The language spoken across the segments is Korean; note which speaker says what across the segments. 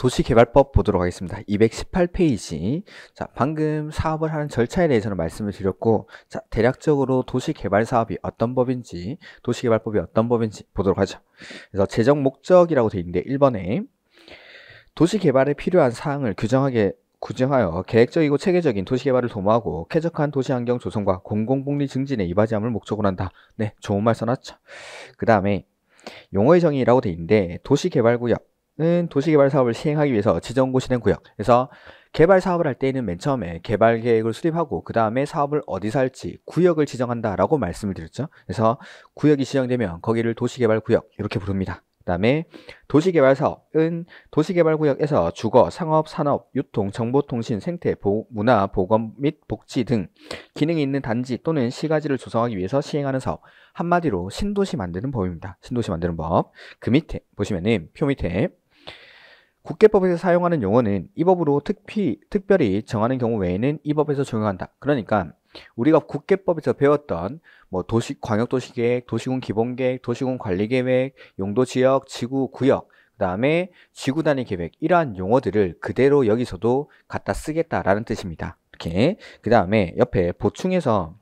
Speaker 1: 도시개발법 보도록 하겠습니다. 218페이지. 자, 방금 사업을 하는 절차에 대해서는 말씀을 드렸고, 자, 대략적으로 도시개발 사업이 어떤 법인지, 도시개발법이 어떤 법인지 보도록 하죠. 그래서 재정 목적이라고 되어 있는데, 1번에 도시개발에 필요한 사항을 규정하게 구정하여 계획적이고 체계적인 도시개발을 도모하고 쾌적한 도시환경 조성과 공공복리 증진에 이바지함을 목적으로 한다. 네, 좋은 말 써놨죠. 그 다음에 용어의 정의라고 돼 있는데 도시개발구역, 은 도시개발 사업을 시행하기 위해서 지정고시된 구역에서 개발 사업을 할 때에는 맨 처음에 개발 계획을 수립하고 그 다음에 사업을 어디서 할지 구역을 지정한다라고 말씀을 드렸죠. 그래서 구역이 지정되면 거기를 도시개발 구역 이렇게 부릅니다. 그 다음에 도시개발 사업은 도시개발 구역에서 주거, 상업, 산업, 유통, 정보통신, 생태, 보, 문화, 보건 및 복지 등 기능이 있는 단지 또는 시가지를 조성하기 위해서 시행하는 사업 한마디로 신도시 만드는 법입니다. 신도시 만드는 법 그 밑에 보시면은 표 밑에 국계법에서 사용하는 용어는 이 법으로 특히, 특별히 정하는 경우 외에는 이 법에서 적용한다. 그러니까 우리가 국계법에서 배웠던 뭐 도시 광역도시계획, 도시군 기본계획, 도시군 관리계획, 용도지역, 지구 구역, 그다음에 지구 단위 계획 이러한 용어들을 그대로 여기서도 갖다 쓰겠다라는 뜻입니다. 이렇게 그다음에 옆에 보충해서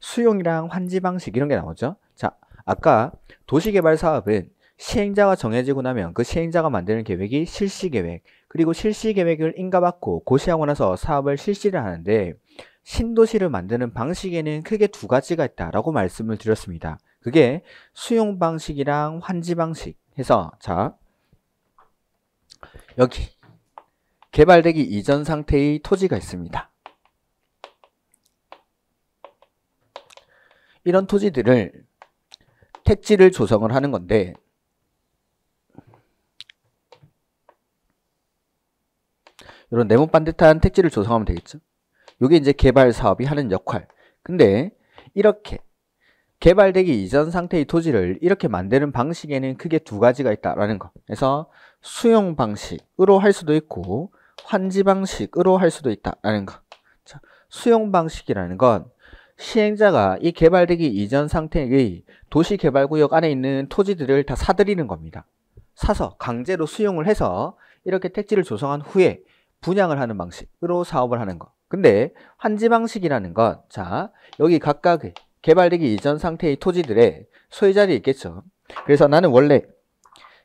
Speaker 1: 수용이랑 환지 방식 이런 게 나오죠. 자, 아까 도시개발 사업은 시행자가 정해지고 나면 그 시행자가 만드는 계획이 실시계획, 그리고 실시계획을 인가받고 고시하고 나서 사업을 실시를 하는데 신도시를 만드는 방식에는 크게 두 가지가 있다라고 말씀을 드렸습니다. 그게 수용 방식이랑 환지 방식 해서 자 여기 개발되기 이전 상태의 토지가 있습니다. 이런 토지들을 택지를 조성을 하는 건데 이런 네모반듯한 택지를 조성하면 되겠죠. 이게 이제 개발 사업이 하는 역할. 근데 이렇게 개발되기 이전 상태의 토지를 이렇게 만드는 방식에는 크게 두 가지가 있다라는 거. 그래서 수용 방식으로 할 수도 있고 환지 방식으로 할 수도 있다라는 거. 자, 수용 방식이라는 건 시행자가 이 개발되기 이전 상태의 도시개발구역 안에 있는 토지들을 다 사들이는 겁니다. 사서 강제로 수용을 해서 이렇게 택지를 조성한 후에 분양을 하는 방식으로 사업을 하는 거. 근데 환지 방식이라는 건 자, 여기 각각 의 개발되기 이전 상태의 토지들의 소유자들이 있겠죠. 그래서 나는 원래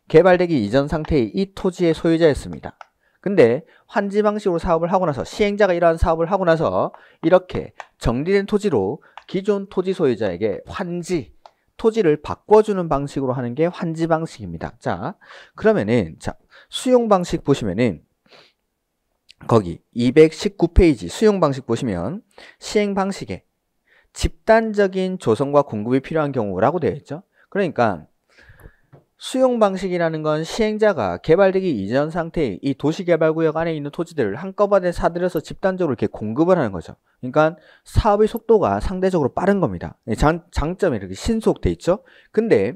Speaker 1: 개발되기 이전 상태의 이 토지의 소유자였습니다. 근데 환지 방식으로 사업을 하고 나서 시행자가 이러한 사업을 하고 나서 이렇게 정리된 토지로 기존 토지 소유자에게 환지 토지를 바꿔주는 방식으로 하는 게 환지 방식입니다. 자, 그러면은 자 수용 방식 보시면은 거기 219페이지 수용 방식 보시면 시행 방식에 집단적인 조성과 공급이 필요한 경우라고 되어 있죠. 그러니까 수용 방식이라는 건 시행자가 개발되기 이전 상태의 이 도시개발구역 안에 있는 토지들을 한꺼번에 사들여서 집단적으로 이렇게 공급을 하는 거죠. 그러니까 사업의 속도가 상대적으로 빠른 겁니다. 예, 장, 장점이 이렇게 신속돼 있죠. 근데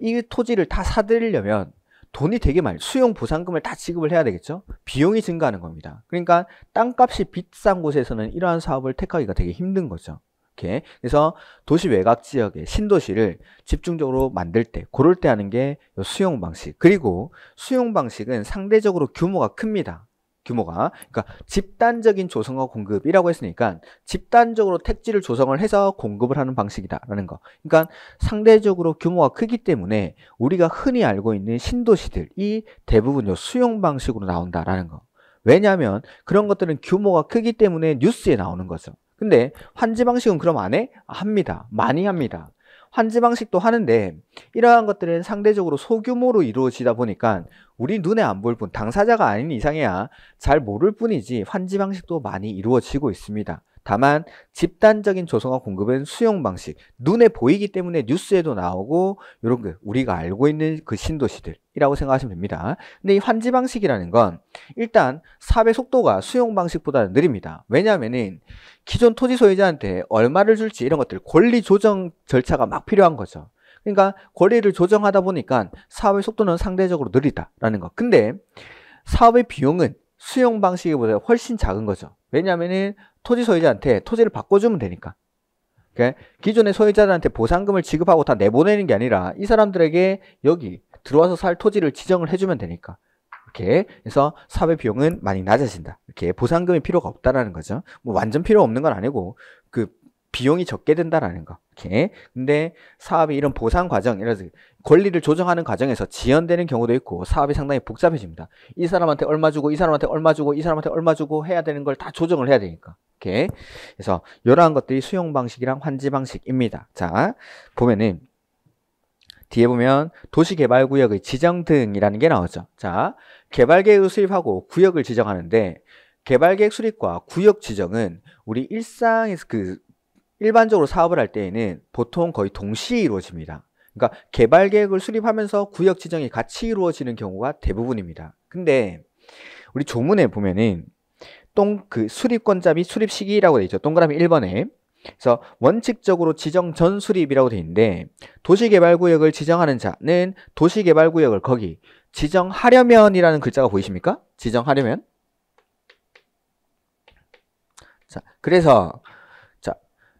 Speaker 1: 이 토지를 다 사들이려면 돈이 되게 많이 수용 보상금을 다 지급을 해야 되겠죠 비용이 증가하는 겁니다 그러니까 땅값이 비싼 곳에서는 이러한 사업을 택하기가 되게 힘든 거죠 이렇게 그래서 도시 외곽 지역에 신도시를 집중적으로 만들 때 고를 때 하는 게 수용 방식 그리고 수용 방식은 상대적으로 규모가 큽니다 규모가 그러니까 집단적인 조성과 공급이라고 했으니까 집단적으로 택지를 조성을 해서 공급을 하는 방식이다라는 거 그러니까 상대적으로 규모가 크기 때문에 우리가 흔히 알고 있는 신도시들이 대부분 수용 방식으로 나온다라는 거 왜냐하면 그런 것들은 규모가 크기 때문에 뉴스에 나오는 거죠 근데 환지 방식은 그럼 안 해? 합니다 많이 합니다 환지 방식도 하는데 이러한 것들은 상대적으로 소규모로 이루어지다 보니까 우리 눈에 안 보일 뿐 당사자가 아닌 이상이야 잘 모를 뿐이지 환지 방식도 많이 이루어지고 있습니다. 다만 집단적인 조성과 공급은 수용 방식, 눈에 보이기 때문에 뉴스에도 나오고 이런 게 우리가 알고 있는 그 신도시들이라고 생각하시면 됩니다. 근데 이 환지 방식이라는 건 일단 사배 속도가 수용 방식보다는 느립니다. 왜냐면은 기존 토지 소유자한테 얼마를 줄지 이런 것들 권리 조정 절차가 막 필요한 거죠. 그러니까 권리를 조정하다 보니까 사업의 속도는 상대적으로 느리다라는 거. 근데 사업의 비용은 수용 방식보다 훨씬 작은 거죠. 왜냐면은 토지 소유자한테 토지를 바꿔주면 되니까. 그러니까 기존의 소유자들한테 보상금을 지급하고 다 내보내는 게 아니라 이 사람들에게 여기 들어와서 살 토지를 지정을 해주면 되니까. 이렇게 해서 사회 비용은 많이 낮아진다. 이렇게 보상금이 필요가 없다라는 거죠. 뭐 완전 필요 없는 건 아니고 그 비용이 적게 된다라는 거. 이렇게. 근데 사업이 이런 보상 과정, 이런 권리를 조정하는 과정에서 지연되는 경우도 있고 사업이 상당히 복잡해집니다. 이 사람한테 얼마 주고 이 사람한테 얼마 주고 이 사람한테 얼마 주고 해야 되는 걸 다 조정을 해야 되니까. 이렇게 그래서 이러한 것들이 수용 방식이랑 환지 방식입니다. 자 보면은 뒤에 보면 도시개발구역의 지정 등이라는 게 나오죠. 자 개발계획을 수립하고 구역을 지정하는데 개발계획 수립과 구역 지정은 우리 일상에서 그 일반적으로 사업을 할 때에는 보통 거의 동시에 이루어집니다. 그러니까 개발 계획을 수립하면서 구역 지정이 같이 이루어지는 경우가 대부분입니다. 근데 우리 조문에 보면은 똥그 수립권자 및 수립 시기라고 돼 있죠. 동그라미 1번에. 그래서 원칙적으로 지정 전 수립이라고 돼 있는데 도시개발구역을 지정하는 자는 도시개발구역을 거기 지정하려면이라는 글자가 보이십니까? 지정하려면. 자, 그래서 자,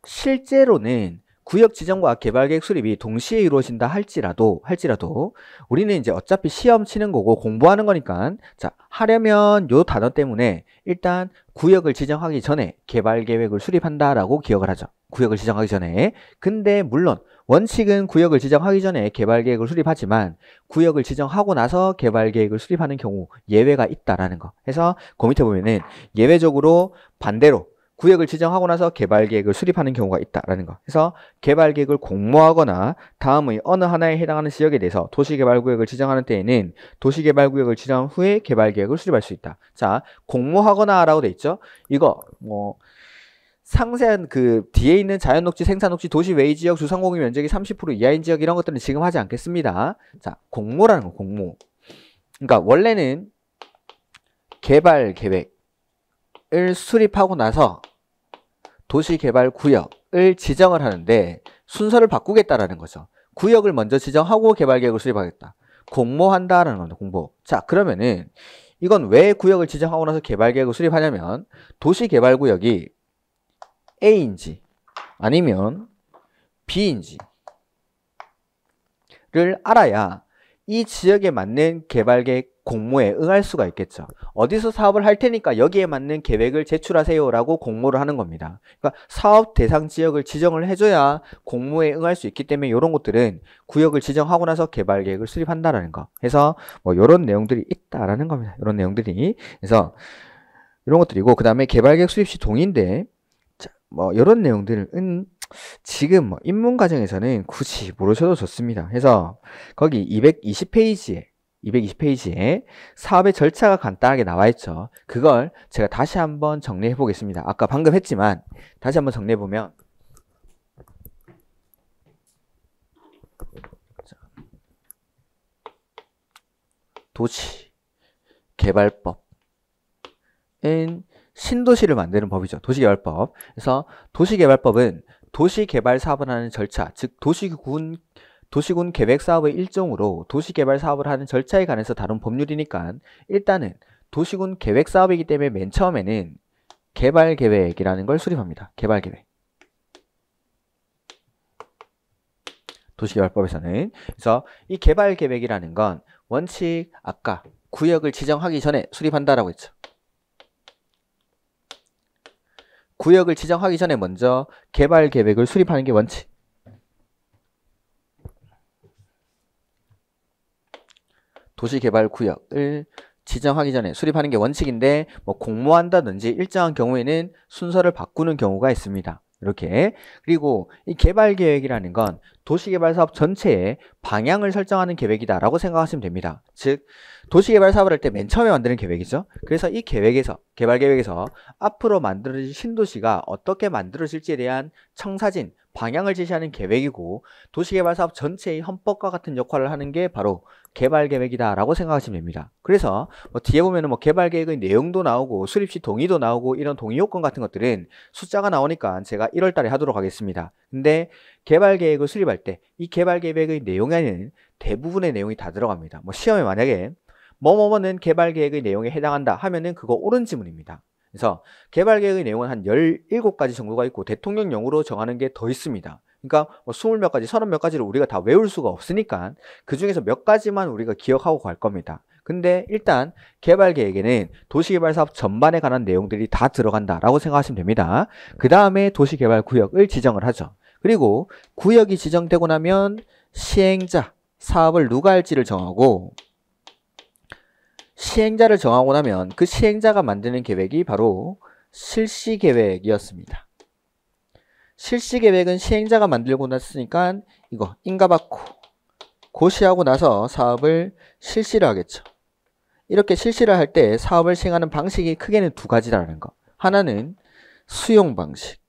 Speaker 1: 실제로는 구역 지정과 개발 계획 수립이 동시에 이루어진다 할지라도 할지라도 우리는 이제 어차피 시험 치는 거고 공부하는 거니까 자 하려면 요 단어 때문에 일단 구역을 지정하기 전에 개발 계획을 수립한다라고 기억을 하죠. 구역을 지정하기 전에 근데 물론 원칙은 구역을 지정하기 전에 개발 계획을 수립하지만 구역을 지정하고 나서 개발 계획을 수립하는 경우 예외가 있다라는 거. 해서 그 밑에 보면은 예외적으로 반대로 구역을 지정하고 나서 개발 계획을 수립하는 경우가 있다라는 거. 그래서 개발 계획을 공모하거나 다음의 어느 하나에 해당하는 지역에 대해서 도시개발구역을 지정하는 때에는 도시개발구역을 지정한 후에 개발 계획을 수립할 수 있다. 자, 공모하거나라고 돼 있죠. 이거 뭐 상세한 그 뒤에 있는 자연녹지, 생산녹지, 도시 외의 지역, 주상공유 면적이 30% 이하인 지역 이런 것들은 지금 하지 않겠습니다. 자, 공모라는 거, 공모. 그러니까 원래는 개발 계획을 수립하고 나서 도시개발구역을 지정을 하는데 순서를 바꾸겠다라는 거죠. 구역을 먼저 지정하고 개발계획을 수립하겠다. 공모한다라는 겁니다. 공모. 자 그러면은 이건 왜 구역을 지정하고 나서 개발계획을 수립하냐면 도시개발구역이 A인지 아니면 B인지를 알아야 이 지역에 맞는 개발계획 공모에 응할 수가 있겠죠. 어디서 사업을 할 테니까 여기에 맞는 계획을 제출하세요라고 공모를 하는 겁니다. 그러니까 사업 대상 지역을 지정을 해줘야 공모에 응할 수 있기 때문에 이런 것들은 구역을 지정하고 나서 개발 계획을 수립한다라는 거. 그래서 뭐 이런 내용들이 있다라는 겁니다. 이런 내용들이. 그래서 이런 것들이고 그 다음에 개발 계획 수립 시 동의인데 뭐 이런 내용들은 지금 뭐 입문 과정에서는 굳이 모르셔도 좋습니다. 그래서 거기 220페이지에 220페이지에 사업의 절차가 간단하게 나와 있죠. 그걸 제가 다시 한번 정리해 보겠습니다. 아까 방금 했지만 다시 한번 정리해 보면 도시 개발법 은 신도시를 만드는 법이죠. 도시개발법. 그래서 도시개발법은 도시개발 사업을 하는 절차, 즉 도시군 도시군 계획 사업의 일종으로 도시개발 사업을 하는 절차에 관해서 다룬 법률이니까 일단은 도시군 계획 사업이기 때문에 맨 처음에는 개발 계획이라는 걸 수립합니다. 개발 계획. 도시개발법에서는 그래서 이 개발 계획이라는 건 원칙 아까 구역을 지정하기 전에 수립한다라고 했죠. 구역을 지정하기 전에 먼저 개발 계획을 수립하는 게 원칙. 도시개발구역을 지정하기 전에 수립하는 게 원칙인데 뭐 공모한다든지 일정한 경우에는 순서를 바꾸는 경우가 있습니다. 이렇게 그리고 이 개발 계획이라는 건 도시개발 사업 전체의 방향을 설정하는 계획이다라고 생각하시면 됩니다. 즉 도시개발 사업을 할 때 맨 처음에 만드는 계획이죠. 그래서 이 계획에서 개발 계획에서 앞으로 만들어질 신도시가 어떻게 만들어질지에 대한 청사진 방향을 제시하는 계획이고 도시개발 사업 전체의 헌법과 같은 역할을 하는 게 바로 개발 계획이다라고 생각하시면 됩니다. 그래서 뭐 뒤에 보면은 뭐 개발 계획의 내용도 나오고 수립 시 동의도 나오고 이런 동의 요건 같은 것들은 숫자가 나오니까 제가 1월 달에 하도록 하겠습니다. 근데 개발 계획을 수립할 때 이 개발 계획의 내용에는 대부분의 내용이 다 들어갑니다. 뭐 시험에 만약에 뭐뭐뭐는 개발 계획의 내용에 해당한다 하면은 그거 옳은 지문입니다. 그래서 개발 계획의 내용은 한 17가지 정도가 있고 대통령령으로 정하는 게 더 있습니다. 그러니까 뭐 스물 몇 가지, 서른 몇 가지를 우리가 다 외울 수가 없으니까 그 중에서 몇 가지만 우리가 기억하고 갈 겁니다. 근데 일단 개발 계획에는 도시개발 사업 전반에 관한 내용들이 다 들어간다라고 생각하시면 됩니다. 그 다음에 도시개발 구역을 지정을 하죠. 그리고 구역이 지정되고 나면 시행자, 사업을 누가 할지를 정하고 시행자를 정하고 나면 그 시행자가 만드는 계획이 바로 실시계획이었습니다. 실시 계획은 시행자가 만들고 났으니까 이거 인가 받고 고시하고 나서 사업을 실시를 하겠죠. 이렇게 실시를 할 때 사업을 시행하는 방식이 크게는 두 가지라는 거. 하나는 수용 방식,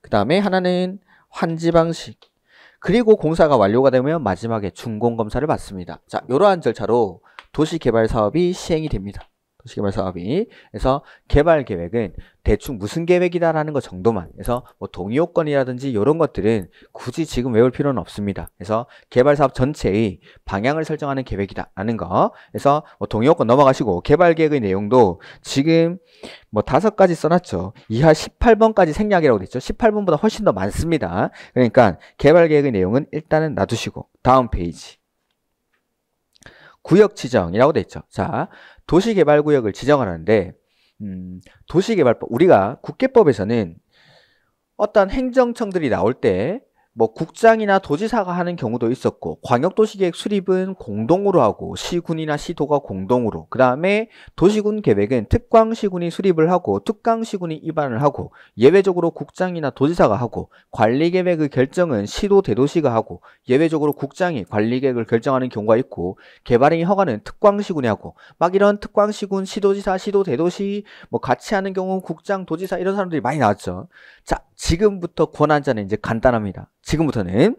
Speaker 1: 그 다음에 하나는 환지 방식, 그리고 공사가 완료가 되면 마지막에 준공검사를 받습니다. 자, 이러한 절차로 도시개발 사업이 시행이 됩니다. 도시개발 사업이. 그래서 개발 계획은 대충 무슨 계획이다라는 것 정도만. 그래서 뭐 동의요건이라든지 이런 것들은 굳이 지금 외울 필요는 없습니다. 그래서 개발 사업 전체의 방향을 설정하는 계획이다라는 거. 그래서 뭐 동의요건 넘어가시고 개발 계획의 내용도 지금 뭐 다섯 가지 써놨죠. 이하 18번까지 생략이라고 됐죠. 18번보다 훨씬 더 많습니다. 그러니까 개발 계획의 내용은 일단은 놔두시고 다음 페이지. 구역 지정이라고 돼 있죠. 자, 도시개발구역을 지정하는데 음, 도시개발법 우리가 국계법에서는 어떤 행정청들이 나올 때뭐 국장이나 도지사가 하는 경우도 있었고 광역도시계획 수립은 공동으로 하고 시군이나 시도가 공동으로 그 다음에 도시군 계획은 특광시군이 수립을 하고 특광시군이 입안을 하고 예외적으로 국장이나 도지사가 하고 관리계획의 결정은 시도 대도시가 하고 예외적으로 국장이 관리계획을 결정하는 경우가 있고 개발행위 허가는 특광시군이 하고 막 이런 특광시군 시도지사 시도 대도시 뭐 같이 하는 경우 국장 도지사 이런 사람들이 많이 나왔죠 자 지금부터 권한자는 이제 간단합니다 지금부터는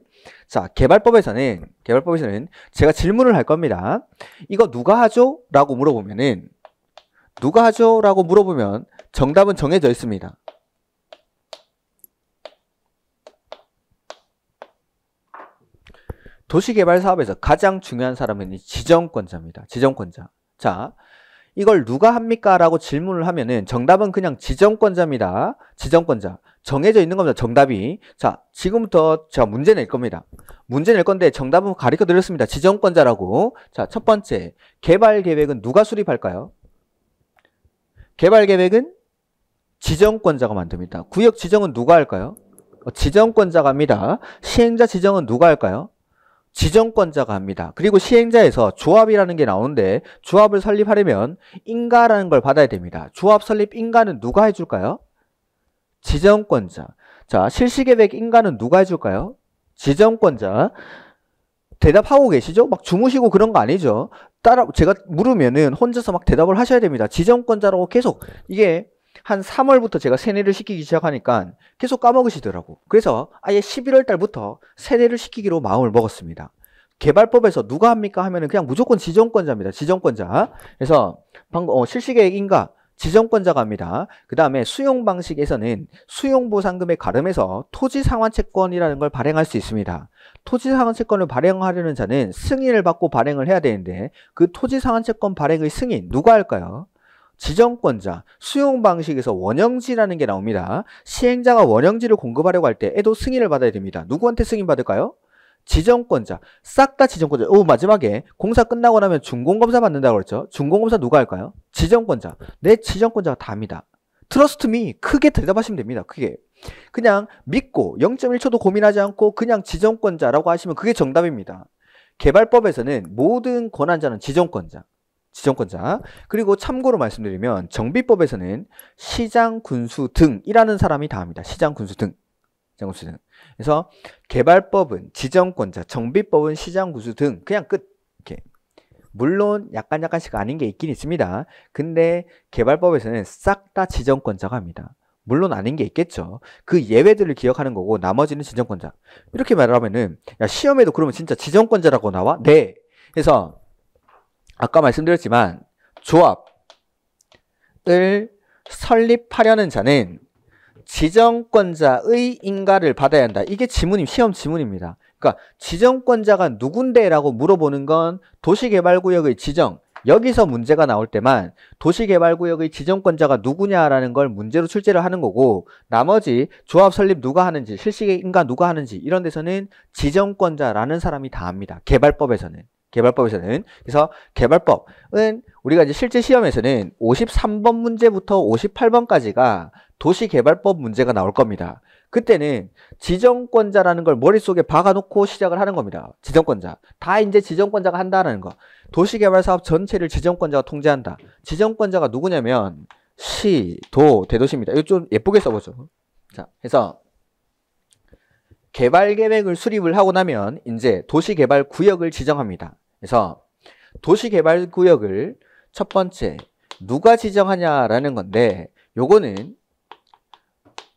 Speaker 1: 자 개발법에서는 개발법에서는 제가 질문을 할 겁니다. 이거 누가 하죠? 라고 물어보면은 누가 하죠? 라고 물어보면 정답은 정해져 있습니다. 도시개발 사업에서 가장 중요한 사람은 이 지정권자입니다. 지정권자. 자, 이걸 누가 합니까? 라고 질문을 하면은 정답은 그냥 지정권자입니다. 지정권자. 정해져 있는 겁니다. 정답이. 자, 지금부터 제가 문제 낼 겁니다. 문제 낼 건데 정답은 가르쳐 드렸습니다. 지정권자라고. 자, 첫 번째. 개발 계획은 누가 수립할까요? 개발 계획은 지정권자가 만듭니다. 구역 지정은 누가 할까요? 어, 지정권자가 합니다. 시행자 지정은 누가 할까요? 지정권자가 합니다. 그리고 시행자에서 조합이라는 게 나오는데 조합을 설립하려면 인가라는 걸 받아야 됩니다. 조합 설립 인가는 누가 해줄까요? 지정권자. 자, 실시계획 인가는 누가 해줄까요? 지정권자. 대답하고 계시죠? 막 주무시고 그런 거 아니죠? 따라 제가 물으면은 혼자서 막 대답을 하셔야 됩니다. 지정권자라고 계속 이게 한 3월부터 제가 세뇌를 시키기 시작하니까 계속 까먹으시더라고. 그래서 아예 11월 달부터 세뇌를 시키기로 마음을 먹었습니다. 개발법에서 누가 합니까 하면은 그냥 무조건 지정권자입니다. 지정권자. 그래서 방금 어, 실시계획인가 지정권자가 합니다. 그 다음에 수용 방식에서는 수용보상금에가름해서 토지상환채권이라는 걸 발행할 수 있습니다. 토지상환채권을 발행하려는 자는 승인을 받고 발행을 해야 되는데 그 토지상환채권 발행의 승인 누가 할까요? 지정권자, 수용 방식에서 원형지라는 게 나옵니다. 시행자가 원형지를 공급하려고 할 때에도 승인을 받아야 됩니다. 누구한테 승인 받을까요? 지정권자, 싹 다 지정권자. 오 마지막에 공사 끝나고 나면 준공검사 받는다고 그랬죠. 준공검사 누가 할까요? 지정권자. 내 지정권자가 답니다. 트러스트미 크게 대답하시면 됩니다. 크게. 그냥 믿고 0.1초도 고민하지 않고 그냥 지정권자라고 하시면 그게 정답입니다. 개발법에서는 모든 권한자는 지정권자. 지정권자. 그리고 참고로 말씀드리면 정비법에서는 시장 군수 등이라는 사람이 다 합니다. 시장 군수 등. 시장 군수 등. 그래서 개발법은 지정권자, 정비법은 시장 군수 등 그냥 끝. 이렇게. 물론 약간 약간씩 아닌 게 있긴 있습니다. 근데 개발법에서는 싹 다 지정권자가 합니다. 물론 아닌 게 있겠죠. 그 예외들을 기억하는 거고 나머지는 지정권자. 이렇게 말하면은 야 시험에도 그러면 진짜 지정권자라고 나와? 네. 그래서 아까 말씀드렸지만 조합을 설립하려는 자는 지정권자의 인가를 받아야 한다. 이게 지문임, 시험 지문입니다. 그러니까 지정권자가 누군데라고 물어보는 건 도시개발구역의 지정, 여기서 문제가 나올 때만 도시개발구역의 지정권자가 누구냐라는 걸 문제로 출제를 하는 거고 나머지 조합 설립 누가 하는지 실시인가 계 누가 하는지 이런 데서는 지정권자라는 사람이 다 합니다. 개발법에서는. 개발법에서는 그래서 개발법은 우리가 이제 실제 시험에서는 53번 문제부터 58번까지가 도시개발법 문제가 나올 겁니다. 그때는 지정권자라는 걸 머릿속에 박아놓고 시작을 하는 겁니다. 지정권자. 다 이제 지정권자가 한다는 거. 도시개발사업 전체를 지정권자가 통제한다. 지정권자가 누구냐면 시, 도, 대도시입니다. 이거 좀 예쁘게 써보죠. 자, 해서 개발계획을 수립을 하고 나면 이제 도시개발구역을 지정합니다. 그래서 도시개발구역을 첫 번째 누가 지정하냐라는 건데 요거는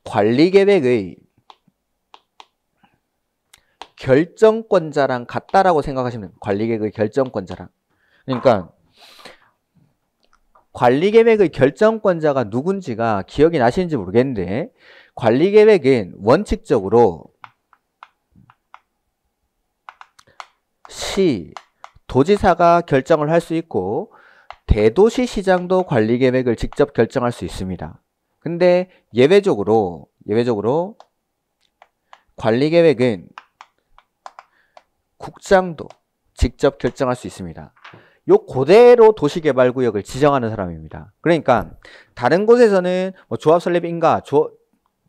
Speaker 1: 관리계획의 결정권자랑 같다라고 생각하시면 관리계획의 결정권자랑 그러니까 관리계획의 결정권자가 누군지가 기억이 나시는지 모르겠는데 관리계획은 원칙적으로 시 도지사가 결정을 할 수 있고 대도시 시장도 관리 계획을 직접 결정할 수 있습니다. 근데 예외적으로 예외적으로 관리 계획은 국장도 직접 결정할 수 있습니다. 요 고대로 도시개발구역을 지정하는 사람입니다. 그러니까 다른 곳에서는 뭐 조합설립인가 조,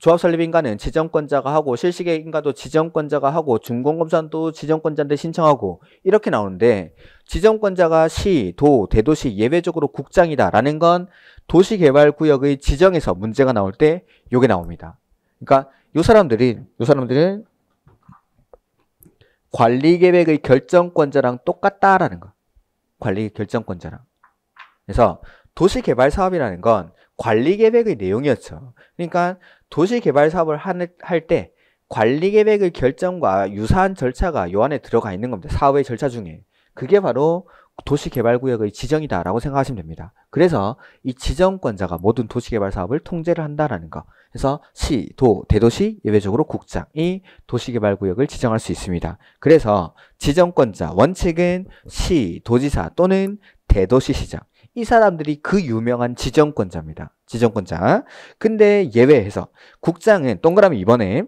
Speaker 1: 조합설립인가는 지정권자가 하고 실시계인가도 지정권자가 하고 준공검사도 지정권자인데 신청하고 이렇게 나오는데 지정권자가 시, 도, 대도시 예외적으로 국장이다 라는 건 도시개발구역의 지정에서 문제가 나올 때 요게 나옵니다. 그러니까 요 사람들이 요 사람들은 관리계획의 결정권자랑 똑같다라는 거. 관리 결정권자랑. 그래서 도시개발사업이라는 건 관리계획의 내용이었죠. 그러니까 도시개발 사업을 할 때 관리계획의 결정과 유사한 절차가 요 안에 들어가 있는 겁니다. 사업의 절차 중에. 그게 바로 도시개발구역의 지정이다라고 생각하시면 됩니다. 그래서 이 지정권자가 모든 도시개발 사업을 통제를 한다라는 거. 그래서 시, 도, 대도시, 예외적으로 국장이 도시개발구역을 지정할 수 있습니다. 그래서 지정권자 원칙은 시, 도지사 또는 대도시시장. 이 사람들이 그 유명한 지정권자입니다. 지정권자. 근데 예외해서 국장은 동그라미 이번에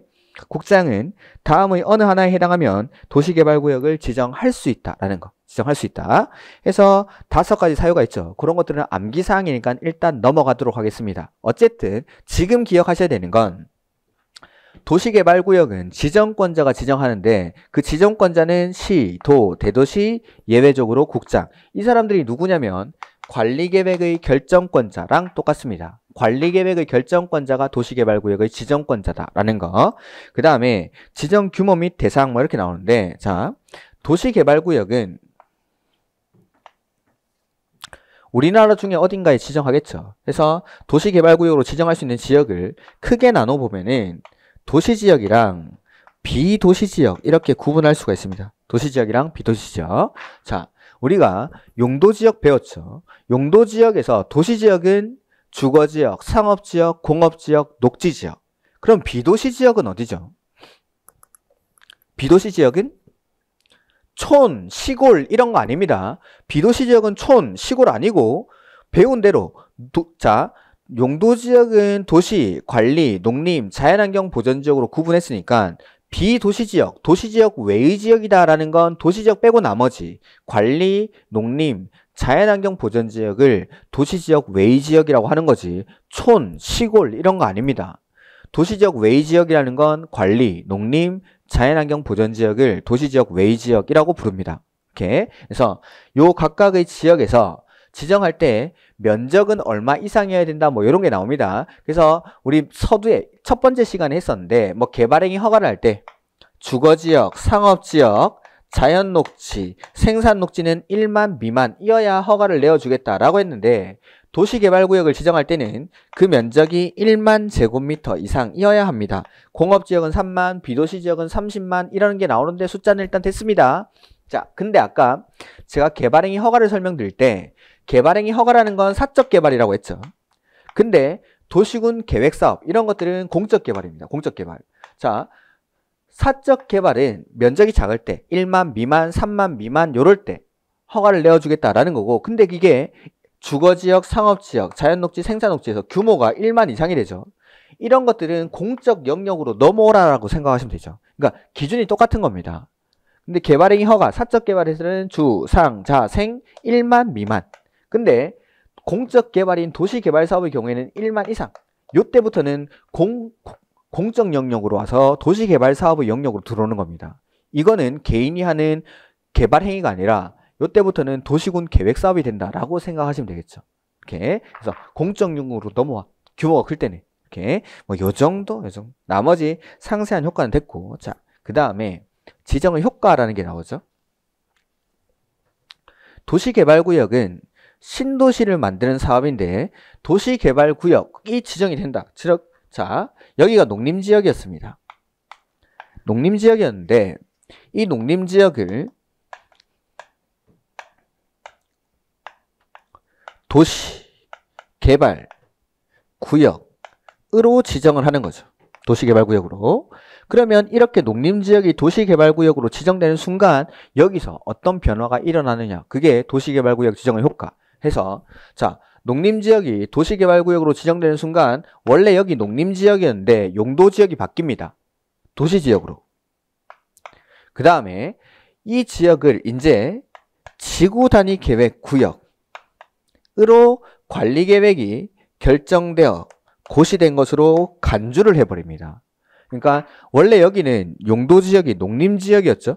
Speaker 1: 국장은 다음의 어느 하나에 해당하면 도시개발구역을 지정할 수 있다라는 거. 지정할 수 있다. 해서 다섯 가지 사유가 있죠. 그런 것들은 암기사항이니까 일단 넘어가도록 하겠습니다. 어쨌든 지금 기억하셔야 되는 건 도시개발구역은 지정권자가 지정하는데 그 지정권자는 시, 도, 대도시, 예외적으로 국장 이 사람들이 누구냐면 관리계획의 결정권자랑 똑같습니다. 관리계획의 결정권자가 도시개발구역의 지정권자다라는 거. 그 다음에 지정규모 및 대상 뭐 이렇게 나오는데 자 도시개발구역은 우리나라 중에 어딘가에 지정하겠죠. 그래서 도시개발구역으로 지정할 수 있는 지역을 크게 나눠보면은 도시지역이랑 비도시지역 이렇게 구분할 수가 있습니다. 도시지역이랑 비도시지역. 자, 우리가 용도지역 배웠죠. 용도지역에서 도시지역은 주거지역, 상업지역, 공업지역, 녹지지역. 그럼 비도시지역은 어디죠? 비도시지역은 촌, 시골 이런 거 아닙니다. 비도시지역은 촌, 시골 아니고 배운 대로 도, 자 용도 지역은 도시, 관리, 농림, 자연환경 보전 지역으로 구분했으니까 비도시 지역, 도시 지역 외의 지역이다라는 건 도시 지역 빼고 나머지 관리, 농림, 자연환경 보전 지역을 도시 지역 외의 지역이라고 하는 거지. 촌, 시골 이런 거 아닙니다. 도시 지역 외의 지역이라는 건 관리, 농림, 자연환경 보전 지역을 도시 지역 외의 지역이라고 부릅니다. 이렇게. 그래서 요 각각의 지역에서 지정할 때 면적은 얼마 이상이어야 된다 뭐 이런 게 나옵니다. 그래서 우리 서두에 첫 번째 시간에 했었는데 뭐 개발행위 허가를 할 때 주거지역, 상업지역, 자연녹지, 생산녹지는 1만 미만이어야 허가를 내어주겠다라고 했는데 도시개발구역을 지정할 때는 그 면적이 1만 제곱미터 이상이어야 합니다. 공업지역은 3만, 비도시지역은 30만 이러는게 나오는데 숫자는 일단 됐습니다. 자, 근데 아까 제가 개발행위 허가를 설명드릴 때 개발행위 허가라는 건 사적 개발이라고 했죠. 근데 도시군 계획사업 이런 것들은 공적 개발입니다. 공적 개발. 자, 사적 개발은 면적이 작을 때 1만 미만, 3만 미만 요럴 때 허가를 내어주겠다라는 거고 근데 이게 주거지역, 상업지역, 자연녹지, 생산녹지에서 규모가 1만 이상이 되죠. 이런 것들은 공적 영역으로 넘어오라라고 생각하시면 되죠. 그러니까 기준이 똑같은 겁니다. 근데 개발행위 허가, 사적 개발에서는 주, 상, 자, 생 1만 미만 근데 공적 개발인 도시 개발 사업의 경우에는 1만 이상 요때부터는 공, 공적 영역으로 와서 도시 개발 사업의 영역으로 들어오는 겁니다. 이거는 개인이 하는 개발 행위가 아니라 요때부터는 도시군 계획 사업이 된다라고 생각하시면 되겠죠. 이렇게 그래서 공적 영역으로 넘어와 규모가 클 때는 이렇게 뭐 요 정도 요 정도 나머지 상세한 효과는 됐고 자그 다음에 지정의 효과라는 게 나오죠. 도시개발구역은 신도시를 만드는 사업인데 도시개발구역이 지정이 된다. 즉, 자 여기가 농림지역이었습니다. 농림지역이었는데 이 농림지역을 도시개발구역으로 지정을 하는 거죠. 도시개발구역으로. 그러면 이렇게 농림지역이 도시개발구역으로 지정되는 순간 여기서 어떤 변화가 일어나느냐. 그게 도시개발구역 지정의 효과. 해서 자 농림지역이 도시개발구역으로 지정되는 순간 원래 여기 농림지역이었는데 용도지역이 바뀝니다. 도시지역으로. 그 다음에 이 지역을 이제 지구단위계획구역으로 관리계획이 결정되어 고시된 것으로 간주를 해버립니다. 그러니까 원래 여기는 용도지역이 농림지역이었죠.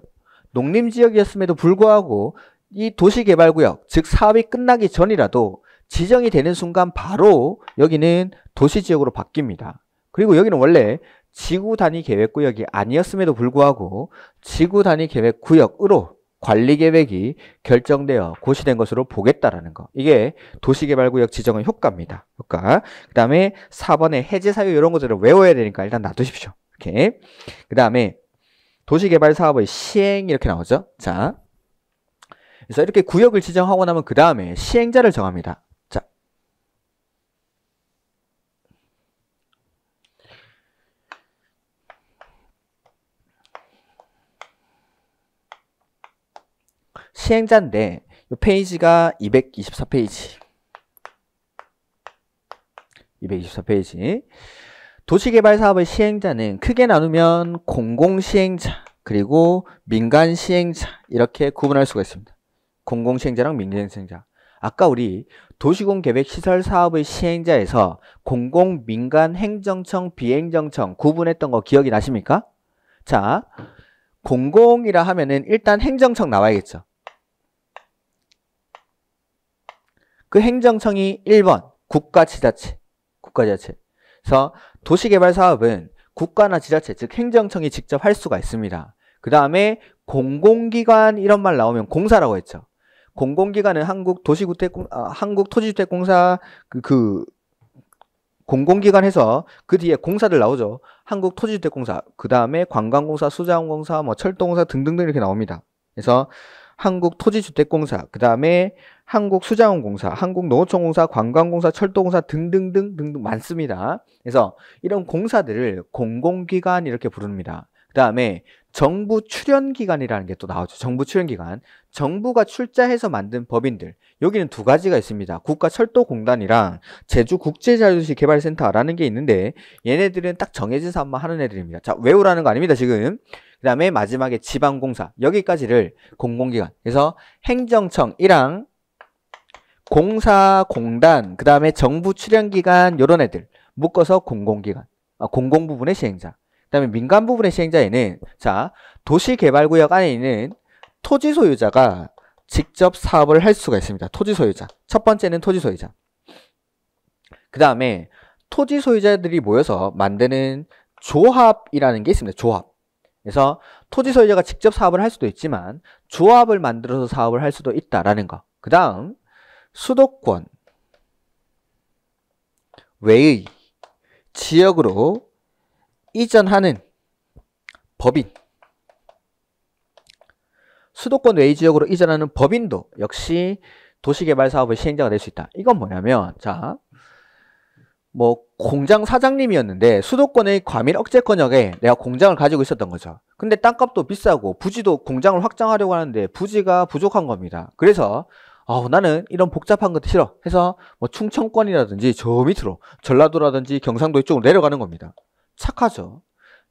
Speaker 1: 농림지역이었음에도 불구하고 이 도시개발구역, 즉 사업이 끝나기 전이라도 지정이 되는 순간 바로 여기는 도시지역으로 바뀝니다. 그리고 여기는 원래 지구 단위 계획 구역이 아니었음에도 불구하고 지구 단위 계획 구역으로 관리 계획이 결정되어 고시된 것으로 보겠다라는 거. 이게 도시개발구역 지정의 효과입니다. 효과. 그 다음에 4번에 해제 사유 이런 것들을 외워야 되니까 일단 놔두십시오. 이렇게. 그 다음에 도시개발 사업의 시행 이렇게 나오죠. 자, 그래서 이렇게 구역을 지정하고 나면 그 다음에 시행자를 정합니다. 자. 시행자인데 이 페이지가 224페이지 224페이지 도시개발 사업의 시행자는 크게 나누면 공공시행자 그리고 민간시행자 이렇게 구분할 수가 있습니다. 공공시행자랑 민간시행자. 아까 우리 도시공계획시설 사업의 시행자에서 공공, 민간, 행정청, 비행정청 구분했던 거 기억이 나십니까? 자, 공공이라 하면은 일단 행정청 나와야겠죠. 그 행정청이 1번 국가지자체, 국가지자체. 그래서 도시개발사업은 국가나 지자체, 즉 행정청이 직접 할 수가 있습니다. 그 다음에 공공기관 이런 말 나오면 공사라고 했죠. 공공기관은 한국 도시주택공 아, 한국 토지주택공사 그, 그 공공기관에서 그 뒤에 공사들 나오죠. 한국 토지주택공사 그 다음에 관광공사, 수자원공사, 뭐 철도공사 등등등 이렇게 나옵니다. 그래서 한국 토지주택공사 그 다음에 한국 수자원공사, 한국 농어촌공사, 관광공사, 철도공사 등등등 등등 많습니다. 그래서 이런 공사들을 공공기관 이렇게 부릅니다. 그 다음에 정부 출연 기관이라는 게 또 나오죠. 정부 출연 기관. 정부가 출자해서 만든 법인들. 여기는 두 가지가 있습니다. 국가철도공단이랑 제주국제자유도시개발센터라는 게 있는데 얘네들은 딱 정해진 사업만 하는 애들입니다. 자, 외우라는 거 아닙니다, 지금. 그 다음에 마지막에 지방공사. 여기까지를 공공기관. 그래서 행정청이랑 공사, 공단, 그 다음에 정부 출연기관 이런 애들 묶어서 공공기관, 아, 공공 부분의 시행자. 다음에 민간 부분의 시행자에는 자 도시개발구역 안에 있는 토지 소유자가 직접 사업을 할 수가 있습니다. 토지 소유자. 첫 번째는 토지 소유자. 그 다음에 토지 소유자들이 모여서 만드는 조합이라는 게 있습니다. 조합. 그래서 토지 소유자가 직접 사업을 할 수도 있지만 조합을 만들어서 사업을 할 수도 있다라는 거. 그 다음 수도권 외의 지역으로 이전하는 법인 수도권 외의 지역으로 이전하는 법인도 역시 도시개발 사업의 시행자가 될 수 있다. 이건 뭐냐면 자, 뭐 공장 사장님이었는데 수도권의 과밀 억제권역에 내가 공장을 가지고 있었던 거죠. 근데 땅값도 비싸고 부지도 공장을 확장하려고 하는데 부지가 부족한 겁니다. 그래서 아우 나는 이런 복잡한 것도 싫어 해서 뭐 충청권이라든지 저 밑으로 전라도라든지 경상도 이쪽으로 내려가는 겁니다. 착하죠.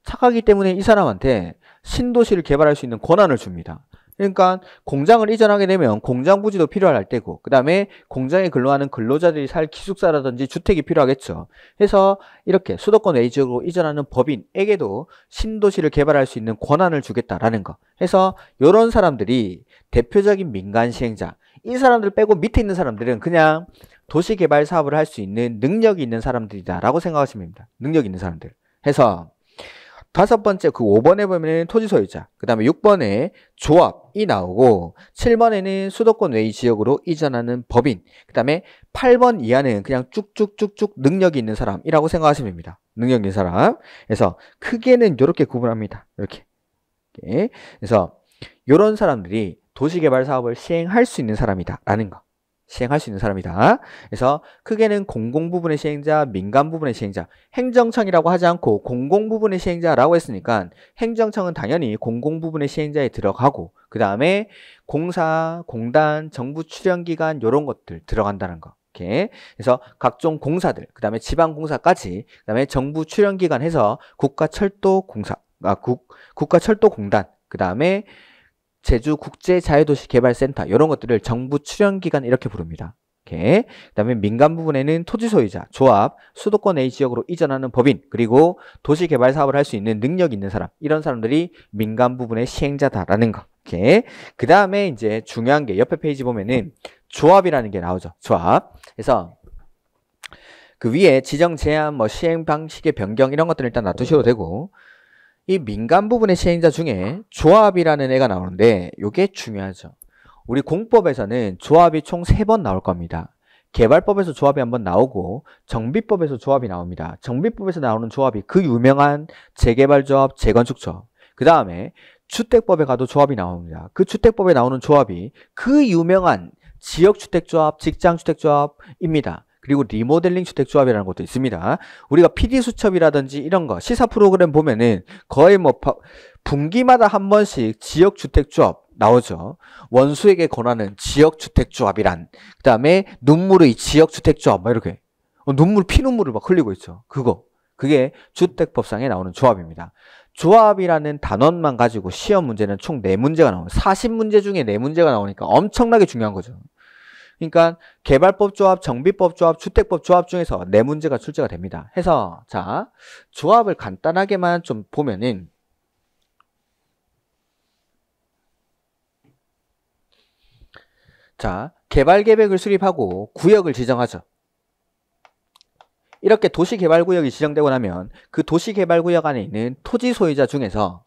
Speaker 1: 착하기 때문에 이 사람한테 신도시를 개발할 수 있는 권한을 줍니다. 그러니까 공장을 이전하게 되면 공장 부지도 필요할 때고 그 다음에 공장에 근로하는 근로자들이 살 기숙사라든지 주택이 필요하겠죠 그래서 이렇게 수도권 A 지역으로 이전하는 법인에게도 신도시를 개발할 수 있는 권한을 주겠다라는 거 그래서 이런 사람들이 대표적인 민간 시행자 이 사람들 빼고 밑에 있는 사람들은 그냥 도시개발 사업을 할 수 있는 능력이 있는 사람들이다 라고 생각하시면 됩니다 능력 있는 사람들 해서 다섯 번째 그 5번에 보면 토지 소유자, 그 다음에 6번에 조합이 나오고 7번에는 수도권 외의 지역으로 이전하는 법인, 그 다음에 8번 이하는 그냥 쭉쭉쭉쭉 능력이 있는 사람이라고 생각하시면 됩니다. 능력 있는 사람. 그래서 크게는 이렇게 구분합니다. 이렇게. 이렇게. 그래서 이런 사람들이 도시개발 사업을 시행할 수 있는 사람이다 라는 거. 시행할 수 있는 사람이다. 그래서 크게는 공공 부분의 시행자, 민간 부분의 시행자, 행정청이라고 하지 않고 공공 부분의 시행자라고 했으니까 행정청은 당연히 공공 부분의 시행자에 들어가고 그 다음에 공사, 공단, 정부 출연기관 이런 것들 들어간다는 거. 이렇게 그래서 각종 공사들, 그 다음에 지방공사까지, 그 다음에 정부 출연기관 해서 국가철도공사, 아, 국, 국가철도공단, 그 다음에 제주 국제 자유도시 개발센터 이런 것들을 정부 출연 기관 이렇게 부릅니다. 이렇게. 그다음에 민간 부분에는 토지 소유자, 조합, 수도권 A 지역으로 이전하는 법인, 그리고 도시 개발 사업을 할 수 있는 능력 있는 사람 이런 사람들이 민간 부분의 시행자다라는 거. 이렇게. 그다음에 이제 중요한 게 옆에 페이지 보면은 조합이라는 게 나오죠. 조합. 그래서 그 위에 지정 제한 뭐 시행 방식의 변경 이런 것들 일단 놔두셔도 되고 이 민간 부분의 시행자 중에 조합이라는 애가 나오는데 이게 중요하죠. 우리 공법에서는 조합이 총 3번 나올 겁니다. 개발법에서 조합이 한번 나오고 정비법에서 조합이 나옵니다. 정비법에서 나오는 조합이 그 유명한 재개발 조합, 재건축 조합. 그 다음에 주택법에 가도 조합이 나옵니다. 그 주택법에 나오는 조합이 그 유명한 지역주택조합, 직장주택조합입니다. 그리고 리모델링 주택조합이라는 것도 있습니다. 우리가 PD 수첩이라든지 이런 거 시사 프로그램 보면은 거의 뭐 분기마다 한 번씩 지역 주택조합 나오죠. 원수에게 권하는 지역 주택조합이란 그다음에 눈물의 지역 주택조합 막 이렇게 어, 눈물 피눈물을 막 흘리고 있죠. 그거 그게 주택법상에 나오는 조합입니다. 조합이라는 단원만 가지고 시험 문제는 총 네문제가 나와요. 40문제 중에 네문제가 나오니까 엄청나게 중요한 거죠. 그러니까 개발법 조합, 정비법 조합, 주택법 조합 중에서 네 문제가 출제가 됩니다. 해서 자 조합을 간단하게만 좀 보면은 자 개발 계획을 수립하고 구역을 지정하죠. 이렇게 도시개발구역이 지정되고 나면 그 도시개발구역 안에 있는 토지 소유자 중에서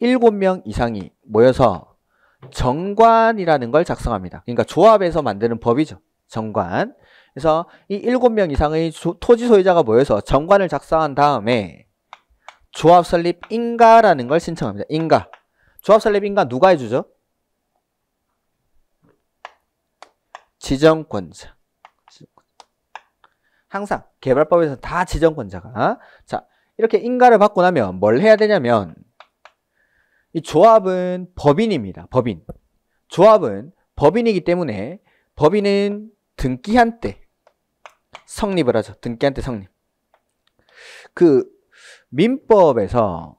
Speaker 1: 7명 이상이 모여서 정관이라는 걸 작성합니다. 그러니까 조합에서 만드는 법이죠. 정관. 그래서 이 7명 이상의 조, 토지 소유자가 모여서 정관을 작성한 다음에 조합 설립 인가라는 걸 신청합니다. 인가. 조합 설립 인가 누가 해주죠? 지정권자. 항상 개발법에서다 지정권자가. 자, 이렇게 인가를 받고 나면 뭘 해야 되냐면 이 조합은 법인입니다. 법인. 조합은 법인이기 때문에 법인은 등기한 때 성립을 하죠. 등기한 때 성립. 그 민법에서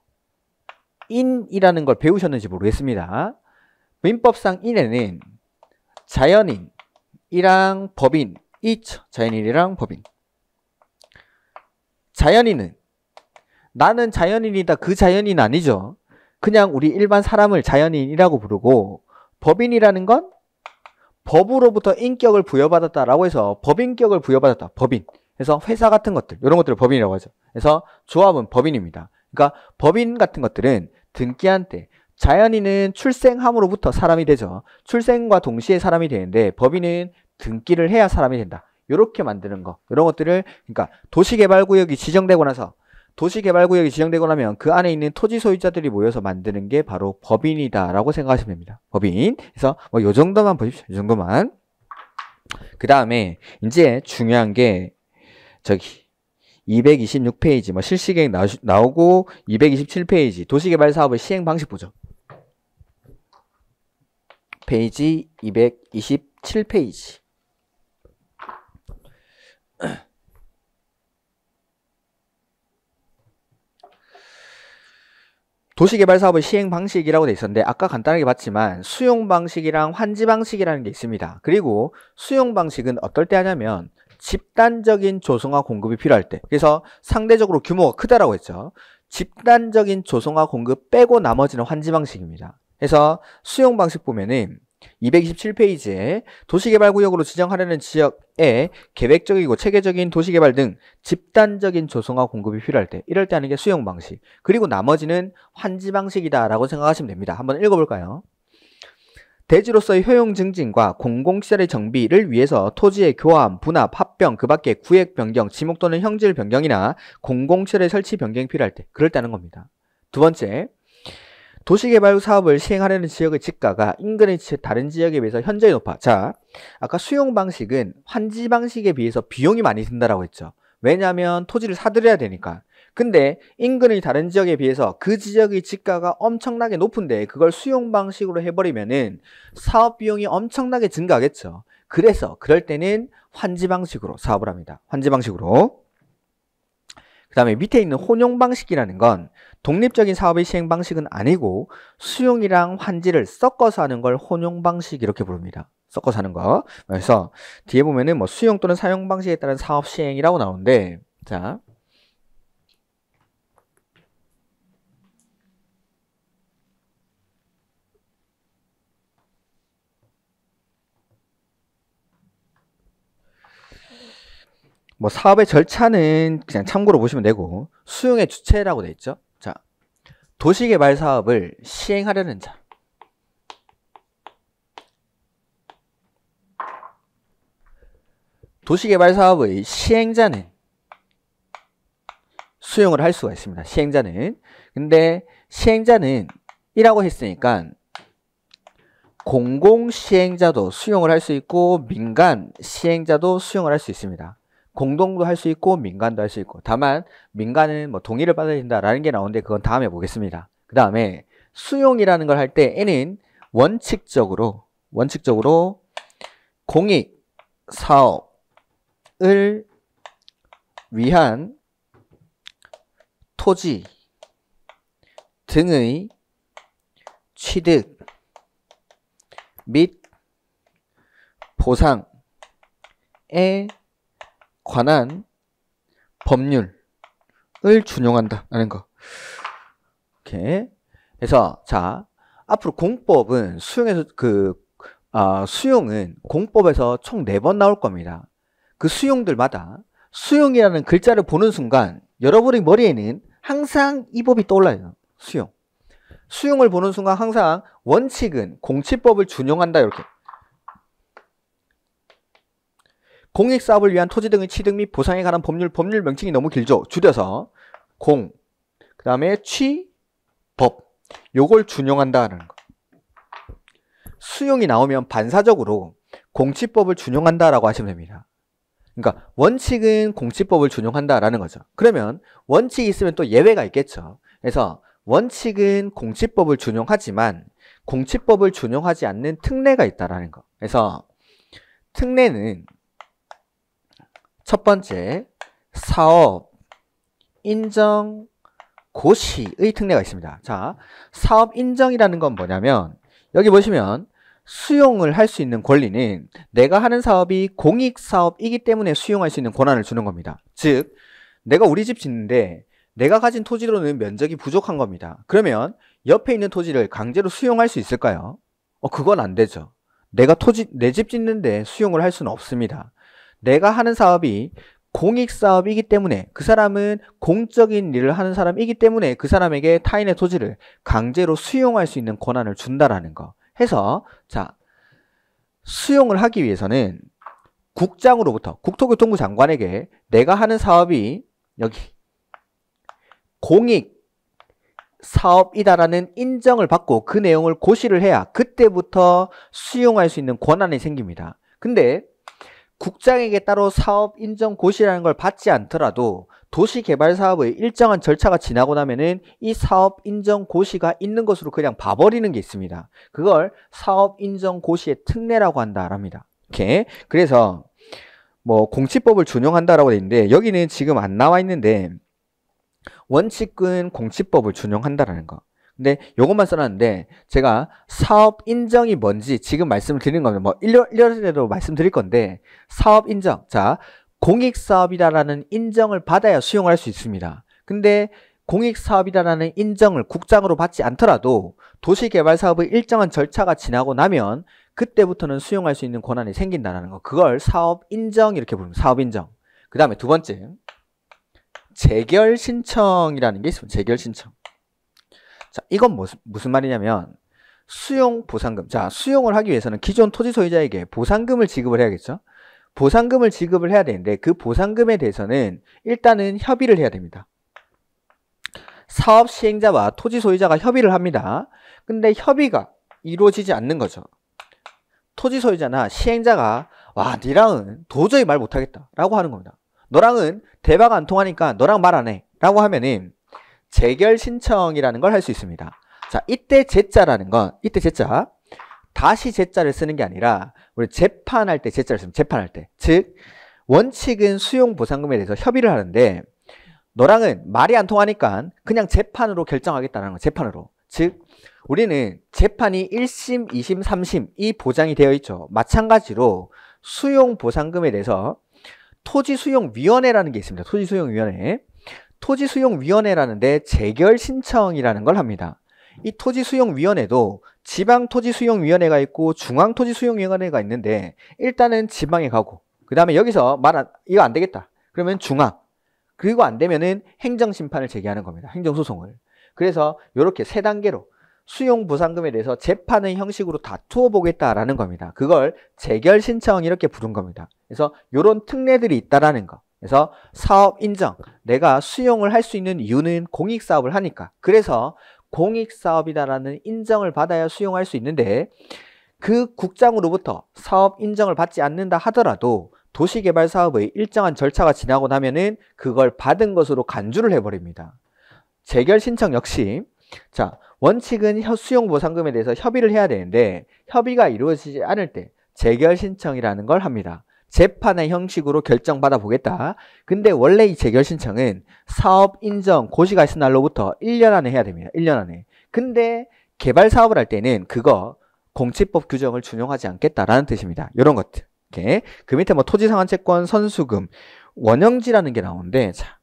Speaker 1: 인이라는 걸 배우셨는지 모르겠습니다. 민법상 인에는 자연인이랑 법인 있죠. 자연인이랑 법인. 자연인은 나는 자연인이다. 그 자연인 아니죠. 그냥 우리 일반 사람을 자연인이라고 부르고 법인이라는 건 법으로부터 인격을 부여받았다라고 해서 법인격을 부여받았다. 법인. 그래서 회사 같은 것들, 이런 것들을 법인이라고 하죠. 그래서 조합은 법인입니다. 그러니까 법인 같은 것들은 등기한 때 자연인은 출생함으로부터 사람이 되죠. 출생과 동시에 사람이 되는데 법인은 등기를 해야 사람이 된다. 이렇게 만드는 거. 이런 것들을 그러니까 도시개발구역이 지정되고 나서 도시개발구역이 지정되고 나면 그 안에 있는 토지 소유자들이 모여서 만드는 게 바로 법인이다라고 생각하시면 됩니다. 법인. 그래서 뭐 요 정도만 보십시오. 이 정도만. 그 다음에 이제 중요한 게 저기 226페이지 뭐 실시계획 나오고 227페이지 도시개발 사업의 시행 방식 보죠. 페이지 227페이지. 도시개발 사업의 시행 방식이라고 돼 있었는데 아까 간단하게 봤지만 수용 방식이랑 환지 방식이라는 게 있습니다. 그리고 수용 방식은 어떨 때 하냐면 집단적인 조성화 공급이 필요할 때 그래서 상대적으로 규모가 크다라고 했죠. 집단적인 조성화 공급 빼고 나머지는 환지 방식입니다. 그래서 수용 방식 보면은 227페이지에 도시개발구역으로 지정하려는 지역에 계획적이고 체계적인 도시개발 등 집단적인 조성과 공급이 필요할 때 이럴 때 하는 게 수용 방식 그리고 나머지는 환지 방식이다라고 생각하시면 됩니다. 한번 읽어볼까요? 대지로서의 효용 증진과 공공시설의 정비를 위해서 토지의 교환, 분합, 합병, 그 밖에 구획 변경, 지목 또는 형질 변경이나 공공시설의 설치 변경이 필요할 때 그럴 때는 하 겁니다. 두 번째, 도시개발 사업을 시행하려는 지역의 지가가 인근의 다른 지역에 비해서 현저히 높아. 자, 아까 수용 방식은 환지 방식에 비해서 비용이 많이 든다라고 했죠. 왜냐하면 토지를 사들여야 되니까. 근데 인근의 다른 지역에 비해서 그 지역의 지가가 엄청나게 높은데 그걸 수용 방식으로 해버리면은 사업 비용이 엄청나게 증가하겠죠. 그래서 그럴 때는 환지 방식으로 사업을 합니다. 환지 방식으로. 그 다음에 밑에 있는 혼용 방식이라는 건 독립적인 사업의 시행 방식은 아니고 수용이랑 환지를 섞어서 하는 걸 혼용 방식 이렇게 부릅니다. 섞어서 하는 거. 그래서 뒤에 보면은 뭐 수용 또는 사용 방식에 따른 사업 시행이라고 나오는데 자뭐 사업의 절차는 그냥 참고로 보시면 되고 수용의 주체라고 돼 있죠. 도시개발 사업을 시행하려는 자. 도시개발 사업의 시행자는 수용을 할 수가 있습니다. 시행자는. 근데 시행자는 이라고 했으니까 공공시행자도 수용을 할 수 있고 민간 시행자도 수용을 할 수 있습니다. 공동도 할 수 있고 민간도 할 수 있고 다만 민간은 뭐 동의를 받아야 된다라는 게 나오는데 그건 다음에 보겠습니다. 그 다음에 수용이라는 걸 할때 N은 원칙적으로 원칙적으로 공익 사업을 위한 토지 등의 취득 및 보상에 관한 법률을 준용한다라는 거. 이렇게. 그래서 자 앞으로 공법은 수용에서 그 아, 수용은 공법에서 총 네 번 나올 겁니다. 그 수용들마다 수용이라는 글자를 보는 순간 여러분의 머리에는 항상 이 법이 떠올라요. 수용. 수용을 보는 순간 항상 원칙은 공치법을 준용한다 이렇게 공익사업을 위한 토지 등의 취득 및 보상에 관한 법률 법률 명칭이 너무 길죠. 줄여서 공, 그 다음에 취, 법 요걸 준용한다는 라 거. 수용이 나오면 반사적으로 공치법을 준용한다라고 하시면 됩니다. 그러니까 원칙은 공치법을 준용한다라는 거죠. 그러면 원칙이 있으면 또 예외가 있겠죠. 그래서 원칙은 공치법을 준용하지만 공치법을 준용하지 않는 특례가 있다라는 거. 그래서 특례는 첫 번째, 사업 인정 고시의 특례가 있습니다. 자, 사업 인정이라는 건 뭐냐면 여기 보시면 수용을 할 수 있는 권리는 내가 하는 사업이 공익 사업이기 때문에 수용할 수 있는 권한을 주는 겁니다. 즉, 내가 우리 집 짓는데 내가 가진 토지로는 면적이 부족한 겁니다. 그러면 옆에 있는 토지를 강제로 수용할 수 있을까요? 어, 그건 안 되죠. 내가 토지 내 집 짓는데 수용을 할 수는 없습니다. 내가 하는 사업이 공익사업이기 때문에 그 사람은 공적인 일을 하는 사람이기 때문에 그 사람에게 타인의 토지를 강제로 수용할 수 있는 권한을 준다라는 거 해서 자 수용을 하기 위해서는 국장으로부터 국토교통부 장관에게 내가 하는 사업이 여기 공익 사업이다라는 인정을 받고 그 내용을 고시를 해야 그때부터 수용할 수 있는 권한이 생깁니다. 근데 국장에게 따로 사업 인정 고시라는 걸 받지 않더라도 도시개발 사업의 일정한 절차가 지나고 나면은 이 사업 인정 고시가 있는 것으로 그냥 봐버리는 게 있습니다. 그걸 사업 인정 고시의 특례라고 한다랍니다. 이렇게 그래서 뭐 공치법을 준용한다라고 돼 있는데 여기는 지금 안 나와 있는데 원칙은 공치법을 준용한다라는 거. 근데 요것만 써놨는데 제가 사업 인정이 뭔지 지금 말씀을 드리는 겁니다. 뭐 1년, 1년에도 말씀드릴 건데 사업 인정. 자, 공익사업이라는 인정을 받아야 수용할 수 있습니다. 근데 공익사업이라는 인정을 국장으로 받지 않더라도 도시개발사업의 일정한 절차가 지나고 나면 그때부터는 수용할 수 있는 권한이 생긴다는 거. 그걸 사업 인정 이렇게 부릅니다. 사업 인정. 그 다음에 두 번째 재결 신청이라는 게 있습니다. 재결 신청. 자, 이건 무슨, 뭐, 무슨 말이냐면 수용 보상금. 자, 수용을 하기 위해서는 기존 토지 소유자에게 보상금을 지급을 해야겠죠. 보상금을 지급을 해야 되는데 그 보상금에 대해서는 일단은 협의를 해야 됩니다. 사업 시행자와 토지 소유자가 협의를 합니다. 근데 협의가 이루어지지 않는 거죠. 토지 소유자나 시행자가 와 니랑은 도저히 말 못하겠다 라고 하는 겁니다. 너랑은 대박안 통하니까 너랑 말 안 해 라고 하면은 재결 신청이라는 걸 할 수 있습니다. 자, 이때 제자라는 건 이때 제자 다시 제자를 쓰는 게 아니라 우리 재판할 때 제자를 쓰면 재판할 때. 즉 원칙은 수용 보상금에 대해서 협의를 하는데 너랑은 말이 안 통하니까 그냥 재판으로 결정하겠다는 거 재판으로. 즉 우리는 재판이 1심, 2심, 3심 이 보장이 되어 있죠. 마찬가지로 수용 보상금에 대해서 토지수용위원회라는 게 있습니다. 토지수용위원회. 토지수용위원회라는 데 재결 신청이라는 걸 합니다. 이 토지수용위원회도 지방토지수용위원회가 있고 중앙토지수용위원회가 있는데 일단은 지방에 가고 그 다음에 여기서 말 안, 이거 안 되겠다. 그러면 중앙 그리고 안 되면은 행정심판을 제기하는 겁니다. 행정소송을. 그래서 이렇게 세 단계로 수용 보상금에 대해서 재판의 형식으로 다투어 보겠다라는 겁니다. 그걸 재결 신청 이렇게 부른 겁니다. 그래서 이런 특례들이 있다라는 거. 그래서 사업 인정. 내가 수용을 할 수 있는 이유는 공익사업을 하니까. 그래서 공익사업이다라는 인정을 받아야 수용할 수 있는데 그 국장으로부터 사업 인정을 받지 않는다 하더라도 도시개발 사업의 일정한 절차가 지나고 나면은 그걸 받은 것으로 간주를 해버립니다. 재결 신청 역시 자 원칙은 수용 보상금에 대해서 협의를 해야 되는데 협의가 이루어지지 않을 때 재결 신청이라는 걸 합니다. 재판의 형식으로 결정받아 보겠다. 근데 원래 이 재결 신청은 사업 인정 고시가 있은 날로부터 1년 안에 해야 됩니다. 1년 안에. 근데 개발 사업을 할 때는 그거 공치법 규정을 준용하지 않겠다라는 뜻입니다. 이런 것들. 이렇게. 그 밑에 뭐 토지 상환 채권, 선수금, 원형지라는 게 나오는데 자.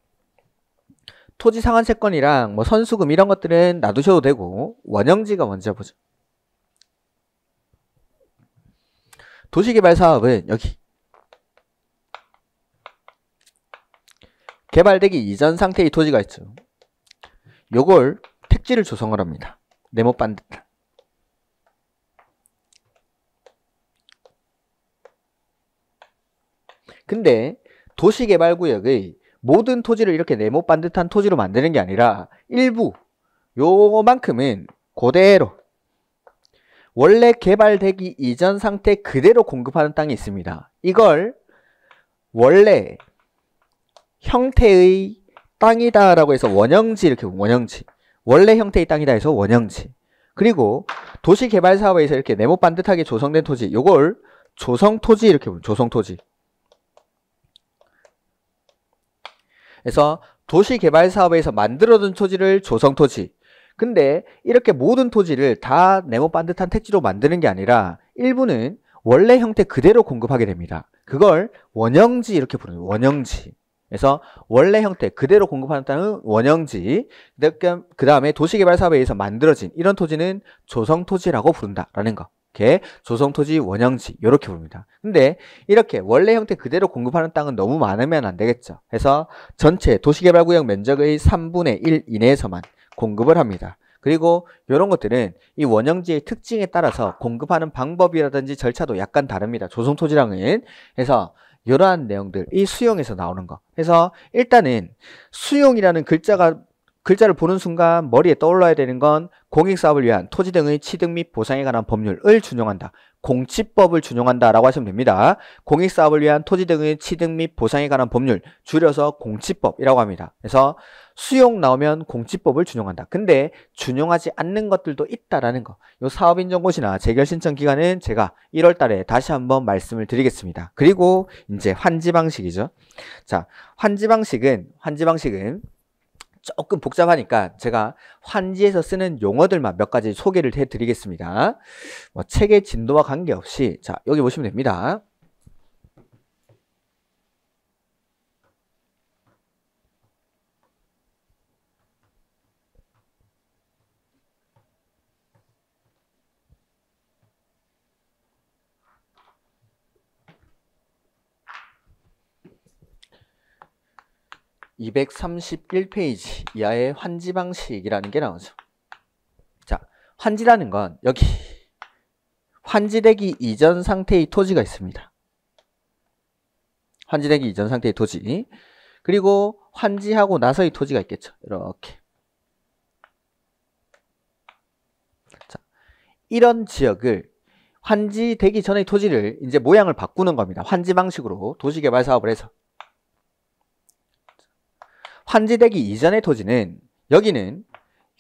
Speaker 1: 토지 상환 채권이랑 뭐 선수금 이런 것들은 놔두셔도 되고 원형지가 먼저 보죠. 도시개발 사업은 여기 개발되기 이전 상태의 토지가 있죠. 요걸 택지를 조성을 합니다. 네모 반듯한. 근데 도시개발구역의 모든 토지를 이렇게 네모 반듯한 토지로 만드는 게 아니라 일부 요만큼은 고대로 원래 개발되기 이전 상태 그대로 공급하는 땅이 있습니다. 이걸 원래 형태의 땅이다라고 해서 원형지 이렇게 원형지 원래 형태의 땅이다 해서 원형지 그리고 도시개발사업에서 이렇게 네모 반듯하게 조성된 토지 요걸 조성토지 이렇게 보면 조성토지 그래서 도시개발사업에서 만들어둔 토지를 조성토지 근데 이렇게 모든 토지를 다 네모 반듯한 택지로 만드는 게 아니라 일부는 원래 형태 그대로 공급하게 됩니다 그걸 원형지 이렇게 부르는 원형지 그래서 원래 형태 그대로 공급한다는 원형지 그 다음에 도시개발 사업에 의해서 만들어진 이런 토지는 조성토지라고 부른다라는 거 이렇게 조성토지 원형지 이렇게 부릅니다 근데 이렇게 원래 형태 그대로 공급하는 땅은 너무 많으면 안 되겠죠 그래서 전체 도시개발구역 면적의 3분의 1 이내에서만 공급을 합니다 그리고 이런 것들은 이 원형지의 특징에 따라서 공급하는 방법이라든지 절차도 약간 다릅니다 조성토지랑은 그래서 이러한 내용들이 수용에서 나오는 거. 그래서 일단은 수용이라는 글자가 글자를 보는 순간 머리에 떠올라야 되는 건 공익사업을 위한 토지 등의 취득 및 보상에 관한 법률을 준용한다. 공치법을 준용한다 라고 하시면 됩니다. 공익사업을 위한 토지 등의 취득 및 보상에 관한 법률 줄여서 공치법이라고 합니다. 그래서 수용 나오면 공지법을 준용한다. 근데 준용하지 않는 것들도 있다라는 거. 요 사업인정고시나 재결 신청 기간은 제가 1월 달에 다시 한번 말씀을 드리겠습니다. 그리고 이제 환지 방식이죠. 자, 환지 방식은 환지 방식은 조금 복잡하니까 제가 환지에서 쓰는 용어들만 몇 가지 소개를 해드리겠습니다. 뭐 책의 진도와 관계없이 자 여기 보시면 됩니다. 231페이지 이하의 환지 방식이라는 게 나오죠. 자, 환지라는 건 여기 환지되기 이전 상태의 토지가 있습니다. 환지되기 이전 상태의 토지 그리고 환지하고 나서의 토지가 있겠죠. 이렇게 자, 이런 지역을 환지되기 전의 토지를 이제 모양을 바꾸는 겁니다. 환지 방식으로 도시개발 사업을 해서 환지되기 이전의 토지는 여기는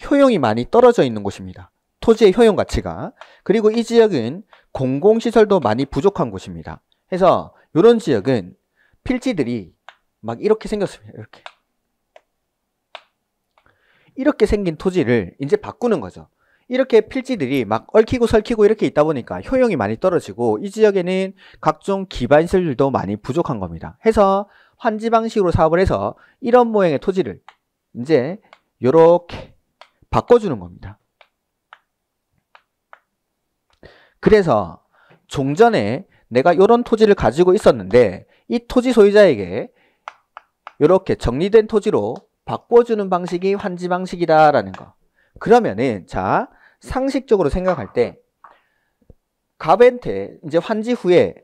Speaker 1: 효용이 많이 떨어져 있는 곳입니다. 토지의 효용 가치가 그리고 이 지역은 공공시설도 많이 부족한 곳입니다. 해서 이런 지역은 필지들이 막 이렇게 생겼습니다. 이렇게 이렇게 생긴 토지를 이제 바꾸는 거죠. 이렇게 필지들이 막 얽히고 설키고 이렇게 있다 보니까 효용이 많이 떨어지고 이 지역에는 각종 기반시설도 들 많이 부족한 겁니다. 해서 환지 방식으로 사업을 해서 이런 모양의 토지를 이제 이렇게 바꿔주는 겁니다. 그래서 종전에 내가 이런 토지를 가지고 있었는데 이 토지 소유자에게 이렇게 정리된 토지로 바꿔주는 방식이 환지 방식이다라는 거. 그러면은 자 상식적으로 생각할 때 가벤테 이제 환지 후에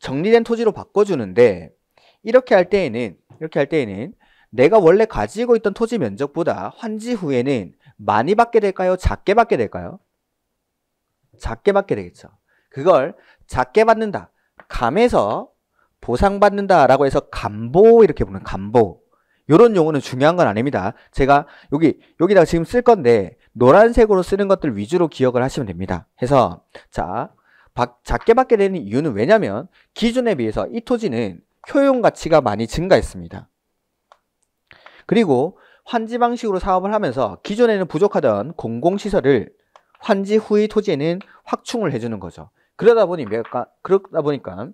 Speaker 1: 정리된 토지로 바꿔주는데 이렇게 할 때에는 이렇게 할 때에는 내가 원래 가지고 있던 토지 면적보다 환지 후에는 많이 받게 될까요? 작게 받게 될까요? 작게 받게 되겠죠. 그걸 작게 받는다. 감에서 보상받는다라고 해서 감보 이렇게 보르는 감보. 요런 용어는 중요한 건 아닙니다. 제가 여기 여기다가 지금 쓸 건데 노란색으로 쓰는 것들 위주로 기억을 하시면 됩니다. 해서 자 작게 받게 되는 이유는 왜냐면 기준에 비해서 이 토지는 효용 가치가 많이 증가했습니다. 그리고 환지 방식으로 사업을 하면서 기존에는 부족하던 공공시설을 환지 후의 토지에는 확충을 해주는 거죠. 그러다 보니 몇가, 그러다 보니까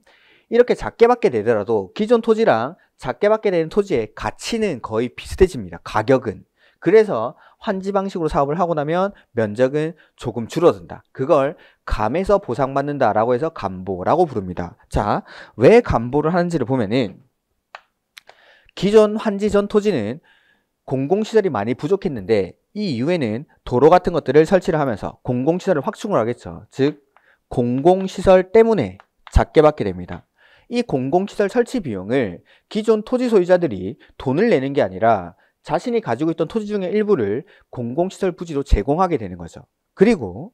Speaker 1: 이렇게 작게 받게 되더라도 기존 토지랑 작게 받게 되는 토지의 가치는 거의 비슷해집니다. 가격은. 그래서 환지 방식으로 사업을 하고 나면 면적은 조금 줄어든다. 그걸 감에서 보상받는다라고 해서 감보라고 부릅니다. 자, 왜 감보를 하는지를 보면은 기존 환지 전 토지는 공공시설이 많이 부족했는데 이 이후에는 도로 같은 것들을 설치를 하면서 공공시설을 확충을 하겠죠. 즉 공공시설 때문에 작게 받게 됩니다. 이 공공시설 설치 비용을 기존 토지 소유자들이 돈을 내는 게 아니라 자신이 가지고 있던 토지 중의 일부를 공공시설 부지로 제공하게 되는 거죠. 그리고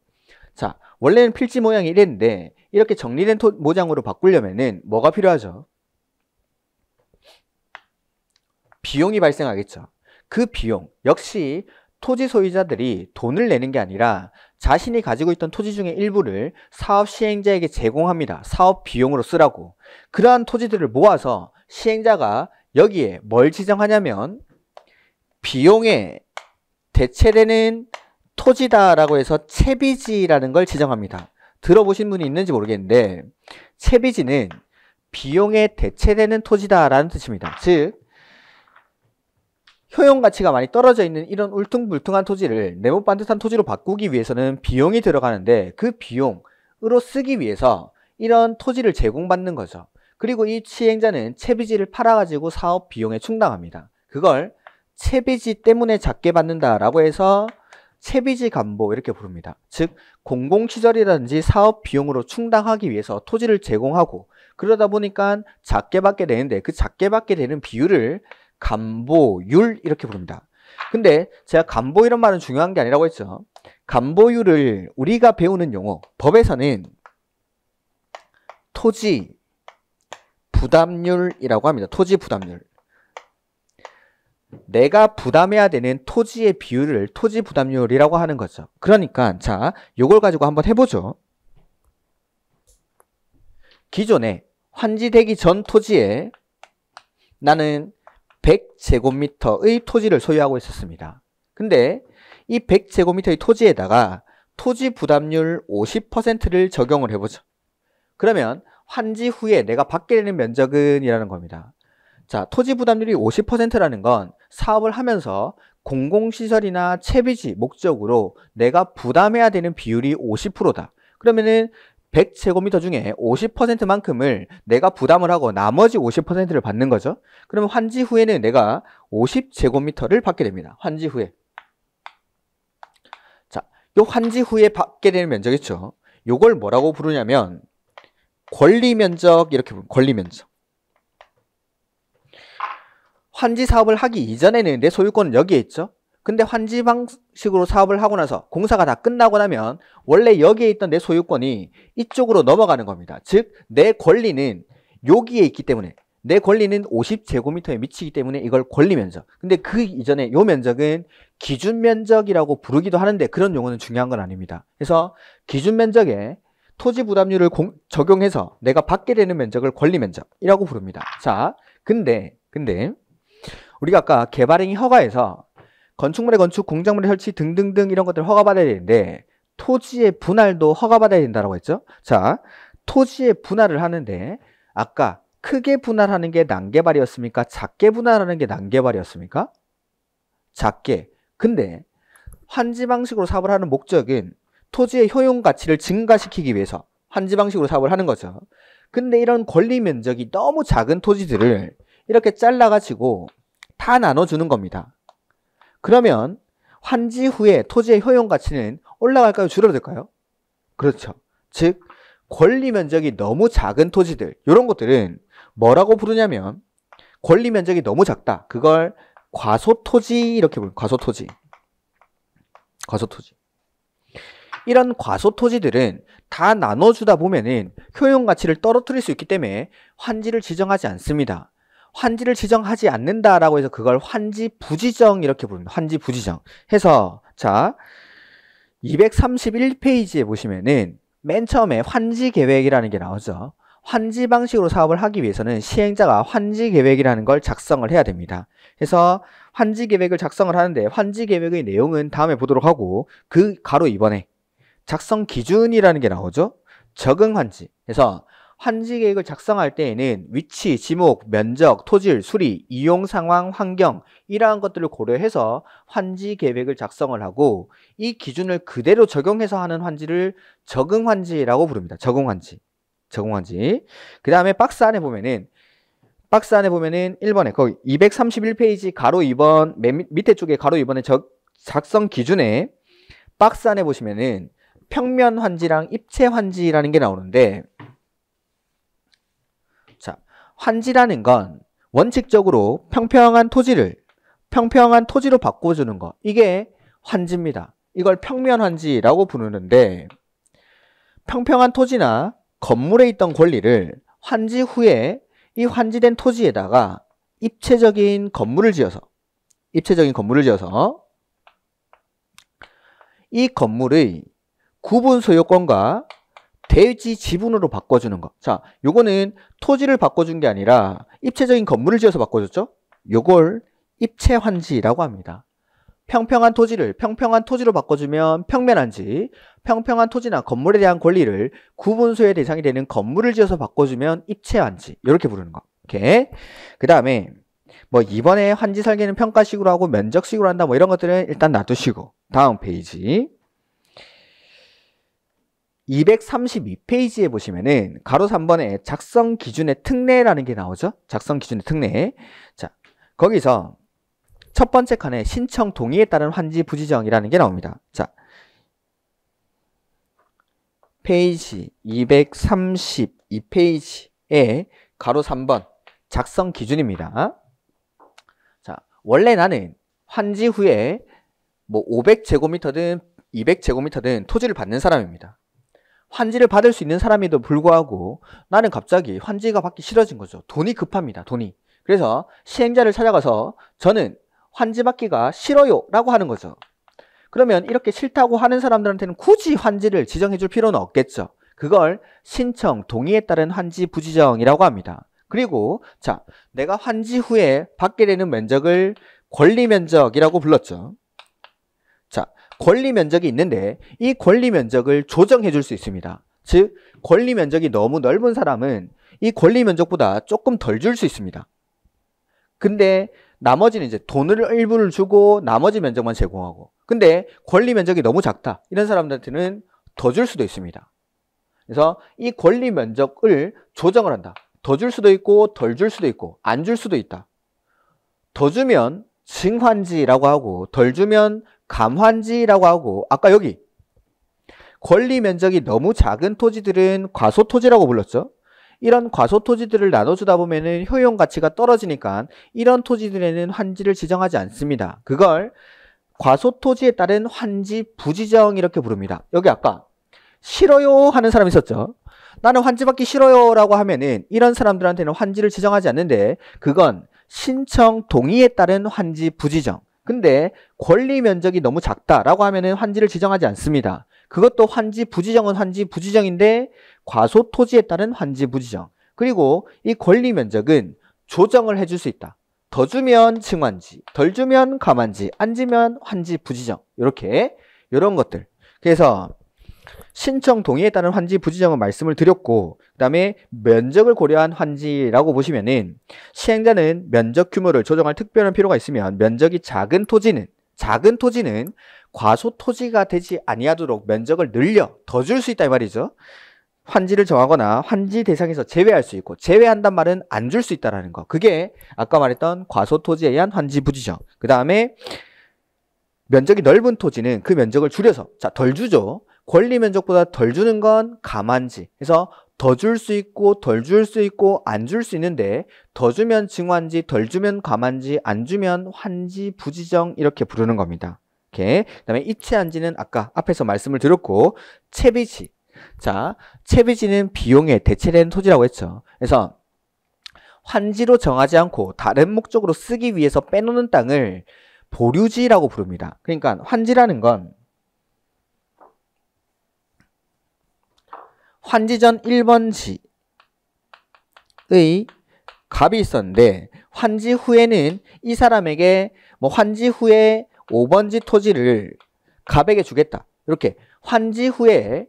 Speaker 1: 자 원래는 필지 모양이 이랬는데 이렇게 정리된 토, 모장으로바꾸려면 뭐가 필요하죠? 비용이 발생하겠죠. 그 비용 역시 토지 소유자들이 돈을 내는 게 아니라 자신이 가지고 있던 토지 중의 일부를 사업 시행자에게 제공합니다. 사업 비용으로 쓰라고. 그러한 토지들을 모아서 시행자가 여기에 뭘 지정하냐면 비용에 대체되는 토지다라고 해서 채비지라는 걸 지정합니다. 들어보신 분이 있는지 모르겠는데 채비지는 비용에 대체되는 토지다라는 뜻입니다. 즉 효용가치가 많이 떨어져 있는 이런 울퉁불퉁한 토지를 네모 반듯한 토지로 바꾸기 위해서는 비용이 들어가는데 그 비용으로 쓰기 위해서 이런 토지를 제공받는 거죠. 그리고 이 시행자는 채비지를 팔아가지고 사업 비용에 충당합니다. 그걸 채비지 때문에 작게 받는다라고 해서 채비지 간보 이렇게 부릅니다. 즉 공공시설이라든지 사업 비용으로 충당하기 위해서 토지를 제공하고 그러다 보니까 작게 받게 되는데 그 작게 받게 되는 비율을 간보율 이렇게 부릅니다. 근데 제가 간보 이런 말은 중요한 게 아니라고 했죠. 간보율을 우리가 배우는 용어 법에서는 토지 부담률이라고 합니다. 토지 부담률. 내가 부담해야 되는 토지의 비율을 토지 부담률이라고 하는 거죠. 그러니까 자, 요걸 가지고 한번 해보죠. 기존에 환지되기 전 토지에 나는 100제곱미터의 토지를 소유하고 있었습니다. 근데 이 100제곱미터의 토지에다가 토지 부담률 50%를 적용을 해보죠. 그러면 환지 후에 내가 받게 되는 면적은 이라는 겁니다. 자, 토지 부담률이 50%라는 건 사업을 하면서 공공시설이나 채비지 목적으로 내가 부담해야 되는 비율이 50%다. 그러면은 100제곱미터 중에 50%만큼을 내가 부담을 하고 나머지 50%를 받는 거죠. 그러면 환지 후에는 내가 50제곱미터를 받게 됩니다. 환지 후에. 자, 요 환지 후에 받게 되는 면적 있죠. 요걸 뭐라고 부르냐면 권리 면적 이렇게 부르면 권리 면적. 환지 사업을 하기 이전에는 내 소유권은 여기에 있죠. 근데 환지 방식으로 사업을 하고 나서 공사가 다 끝나고 나면 원래 여기에 있던 내 소유권이 이쪽으로 넘어가는 겁니다. 즉 내 권리는 여기에 있기 때문에 내 권리는 50제곱미터에 미치기 때문에 이걸 권리면적 근데 그 이전에 요 면적은 기준면적이라고 부르기도 하는데 그런 용어는 중요한 건 아닙니다 그래서 기준면적에 토지 부담률을 적용해서 내가 받게 되는 면적을 권리면적이라고 부릅니다 자 근데 근데 우리가 아까 개발행위 허가에서 건축물의 건축, 공작물의 설치 등등등 이런 것들 허가받아야 되는데 토지의 분할도 허가받아야 된다고 했죠. 자, 토지의 분할을 하는데 아까 크게 분할하는 게 난개발이었습니까? 작게 분할하는 게 난개발이었습니까? 작게. 근데 환지 방식으로 사업을 하는 목적은 토지의 효용 가치를 증가시키기 위해서 환지 방식으로 사업을 하는 거죠. 근데 이런 권리 면적이 너무 작은 토지들을 이렇게 잘라가지고 다 나눠주는 겁니다. 그러면 환지 후에 토지의 효용 가치는 올라갈까요? 줄어들까요? 그렇죠. 즉 권리 면적이 너무 작은 토지들 이런 것들은 뭐라고 부르냐면 권리 면적이 너무 작다. 그걸 과소토지 이렇게 부르는 과소토지. 과소토지. 이런 과소토지들은 다 나눠주다 보면은 효용 가치를 떨어뜨릴 수 있기 때문에 환지를 지정하지 않습니다. 환지를 지정하지 않는다라고 해서 그걸 환지 부지정 이렇게 부릅니다. 환지 부지정 해서 자 231페이지에 보시면은 맨 처음에 환지 계획이라는 게 나오죠. 환지 방식으로 사업을 하기 위해서는 시행자가 환지 계획이라는 걸 작성을 해야 됩니다. 그래서 환지 계획을 작성을 하는데 환지 계획의 내용은 다음에 보도록 하고 그 가로 이번에 작성 기준이라는 게 나오죠. 적응 환지. 그래서 환지 계획을 작성할 때에는 위치, 지목, 면적, 토질, 수리, 이용 상황, 환경 이러한 것들을 고려해서 환지 계획을 작성을 하고 이 기준을 그대로 적용해서 하는 환지를 적응 환지라고 부릅니다. 적응 환지. 적응 환지. 그다음에 박스 안에 보면은 박스 안에 보면은 1번에 거기 231페이지 가로 2번 맨 밑에 쪽에 가로 2번에 적, 작성 기준에 박스 안에 보시면은 평면 환지랑 입체 환지라는 게 나오는데 환지라는 건 원칙적으로 평평한 토지를 평평한 토지로 바꿔주는 것. 이게 환지입니다. 이걸 평면환지라고 부르는데 평평한 토지나 건물에 있던 권리를 환지 후에 이 환지된 토지에다가 입체적인 건물을 지어서 입체적인 건물을 지어서 이 건물의 구분 소유권과 대지 지분으로 바꿔주는 거. 자, 요거는 토지를 바꿔준 게 아니라 입체적인 건물을 지어서 바꿔줬죠? 요걸 입체 환지라고 합니다. 평평한 토지를 평평한 토지로 바꿔주면 평면한지 평평한 토지나 건물에 대한 권리를 구분소에 대상이 되는 건물을 지어서 바꿔주면 입체환지 이렇게 부르는 거 오케이 그 다음에 뭐 이번에 환지 설계는 평가식으로 하고 면적식으로 한다 뭐 이런 것들은 일단 놔두시고 다음 페이지 232페이지에 보시면은 가로 3번에 작성 기준의 특례라는 게 나오죠. 작성 기준의 특례. 자, 거기서 첫 번째 칸에 신청 동의에 따른 환지 부지 정이라는 게 나옵니다. 자, 페이지 232페이지에 가로 3번 작성 기준입니다. 자, 원래 나는 환지 후에 뭐 500제곱미터든 200제곱미터든 토지를 받는 사람입니다. 환지를 받을 수 있는 사람에도 불구하고 나는 갑자기 환지가 받기 싫어진 거죠. 돈이 급합니다. 돈이. 그래서 시행자를 찾아가서 저는 환지 받기가 싫어요 라고 하는 거죠. 그러면 이렇게 싫다고 하는 사람들한테는 굳이 환지를 지정해 줄 필요는 없겠죠. 그걸 신청 동의에 따른 환지 부지정이라고 합니다. 그리고 자 내가 환지 후에 받게 되는 면적을 권리 면적이라고 불렀죠. 자 권리 면적이 있는데 이 권리 면적을 조정해 줄 수 있습니다. 즉 권리 면적이 너무 넓은 사람은 이 권리 면적보다 조금 덜 줄 수 있습니다. 근데 나머지는 이제 돈을 일부를 주고 나머지 면적만 제공하고 근데 권리 면적이 너무 작다 이런 사람들한테는 더 줄 수도 있습니다. 그래서 이 권리 면적을 조정을 한다. 더 줄 수도 있고 덜 줄 수도 있고 안 줄 수도 있다. 더 주면 증환지라고 하고 덜 주면 감환지라고 하고 아까 여기 권리 면적이 너무 작은 토지들은 과소토지라고 불렀죠. 이런 과소토지들을 나눠주다 보면 효용 가치가 떨어지니까 이런 토지들에는 환지를 지정하지 않습니다. 그걸 과소토지에 따른 환지 부지정 이렇게 부릅니다. 여기 아까 싫어요 하는 사람 있었죠. 나는 환지 받기 싫어요 라고 하면은 이런 사람들한테는 환지를 지정하지 않는데 그건 신청 동의에 따른 환지 부지정 근데 권리 면적이 너무 작다라고 하면은 환지를 지정하지 않습니다. 그것도 환지 부지정은 환지 부지정인데 과소 토지에 따른 환지 부지정. 그리고 이 권리 면적은 조정을 해줄 수 있다. 더 주면 증환지, 덜 주면 감환지, 안 주면 환지 부지정. 이렇게 이런 것들. 그래서 신청 동의에 따른 환지 부지정을 말씀을 드렸고 그다음에 면적을 고려한 환지라고 보시면은 시행자는 면적 규모를 조정할 특별한 필요가 있으면 면적이 작은 토지는 작은 토지는 과소 토지가 되지 아니하도록 면적을 늘려 더 줄 수 있다 이 말이죠. 환지를 정하거나 환지 대상에서 제외할 수 있고 제외한단 말은 안 줄 수 있다라는 거. 그게 아까 말했던 과소 토지에 의한 환지 부지정. 그다음에 면적이 넓은 토지는 그 면적을 줄여서 자덜 주죠. 권리 면적보다 덜 주는 건 가만지. 그래서 더 줄 수 있고 덜 줄 수 있고 안 줄 수 있는데 더 주면 증환지, 덜 주면 가만지, 안 주면 환지, 부지정 이렇게 부르는 겁니다. 이렇게. 그다음에 이체한지는 아까 앞에서 말씀을 드렸고 채비지. 자, 채비지는 비용에 대체된 토지라고 했죠. 그래서 환지로 정하지 않고 다른 목적으로 쓰기 위해서 빼놓는 땅을 보류지라고 부릅니다. 그러니까 환지라는 건 환지전 1번지의 갑이 있었는데 환지 후에는 이 사람에게 뭐 환지 후에 5번지 토지를 갑에게 주겠다. 이렇게 환지 후에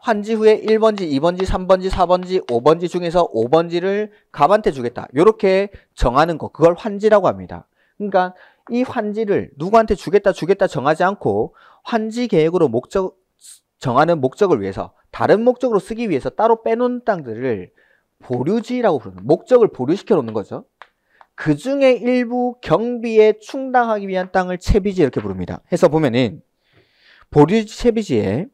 Speaker 1: 환지 후에 1번지, 2번지, 3번지, 4번지, 5번지 중에서 5번지를 갑한테 주겠다. 이렇게 정하는 거. 그걸 환지라고 합니다. 그러니까 이 환지를 누구한테 주겠다 주겠다 정하지 않고 환지 계획으로 목적 정하는 목적을 위해서 다른 목적으로 쓰기 위해서 따로 빼놓은 땅들을 보류지라고 부르는 목적을 보류시켜 놓는 거죠. 그 중에 일부 경비에 충당하기 위한 땅을 채비지 이렇게 부릅니다. 해서 보면은 보류지 채비지에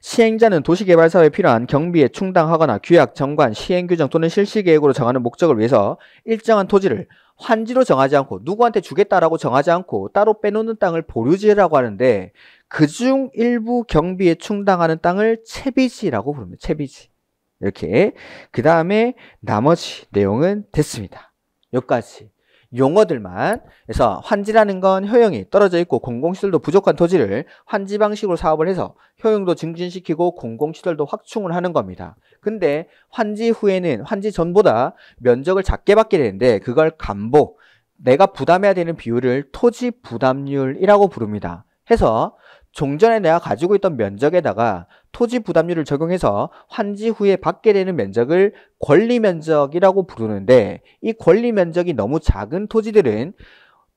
Speaker 1: 시행자는 도시개발사업에 필요한 경비에 충당하거나 규약, 정관, 시행규정 또는 실시계획으로 정하는 목적을 위해서 일정한 토지를 환지로 정하지 않고 누구한테 주겠다라고 정하지 않고 따로 빼놓는 땅을 보류지라고 하는데 그중 일부 경비에 충당하는 땅을 채비지라고 부릅니다. 채비지. 이렇게. 그 다음에 나머지 내용은 됐습니다. 여기까지. 용어들만 그래서 환지라는 건 효용이 떨어져 있고 공공시설도 부족한 토지를 환지 방식으로 사업을 해서 효용도 증진시키고 공공시설도 확충을 하는 겁니다. 근데 환지 후에는 환지 전보다 면적을 작게 받게 되는데 그걸 감보 내가 부담해야 되는 비율을 토지 부담률이라고 부릅니다. 해서 종전에 내가 가지고 있던 면적에다가 토지 부담률을 적용해서 환지 후에 받게 되는 면적을 권리 면적이라고 부르는데 이 권리 면적이 너무 작은 토지들은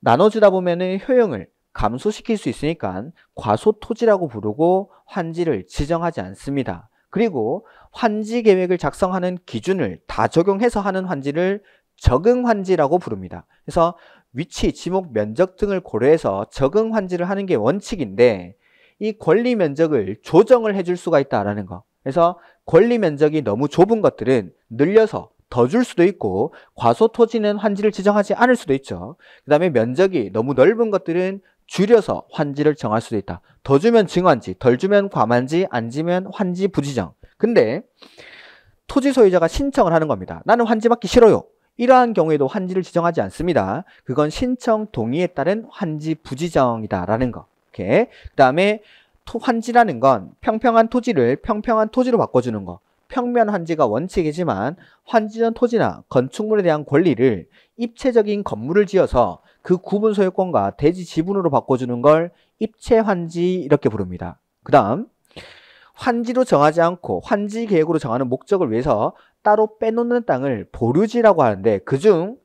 Speaker 1: 나눠주다 보면 효용을 감소시킬 수 있으니까 과소 토지라고 부르고 환지를 지정하지 않습니다. 그리고 환지 계획을 작성하는 기준을 다 적용해서 하는 환지를 적응 환지라고 부릅니다. 그래서 위치, 지목, 면적 등을 고려해서 적응 환지를 하는 게 원칙인데 이 권리 면적을 조정을 해줄 수가 있다라는 거. 그래서 권리 면적이 너무 좁은 것들은 늘려서 더 줄 수도 있고 과소 토지는 환지를 지정하지 않을 수도 있죠. 그 다음에 면적이 너무 넓은 것들은 줄여서 환지를 정할 수도 있다. 더 주면 증환지, 덜 주면 과만지, 안 주면 환지 부지정. 근데 토지 소유자가 신청을 하는 겁니다. 나는 환지 받기 싫어요. 이러한 경우에도 환지를 지정하지 않습니다. 그건 신청 동의에 따른 환지 부지정이다라는 거. 이렇게. 그 다음에 환지라는 건 평평한 토지를 평평한 토지로 바꿔주는 거. 평면 환지가 원칙이지만 환지전 토지나 건축물에 대한 권리를 입체적인 건물을 지어서 그 구분 소유권과 대지 지분으로 바꿔주는 걸 입체 환지 이렇게 부릅니다. 그 다음 환지로 정하지 않고 환지 계획으로 정하는 목적을 위해서 따로 빼놓는 땅을 보류지라고 하는데 그 중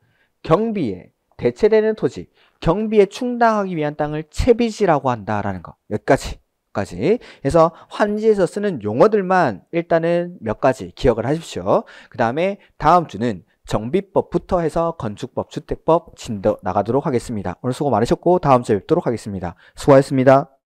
Speaker 1: 경비에 대체되는 토지 경비에 충당하기 위한 땅을 채비지라고 한다라는 거. 여기까지. 까지. 그서 환지에서 쓰는 용어들만 일단은 몇 가지 기억을 하십시오. 그 다음에 다음 주는 정비법부터 해서 건축법, 주택법 진도 나가도록 하겠습니다. 오늘 수고 많으셨고 다음 주에 뵙도록 하겠습니다. 수고하셨습니다.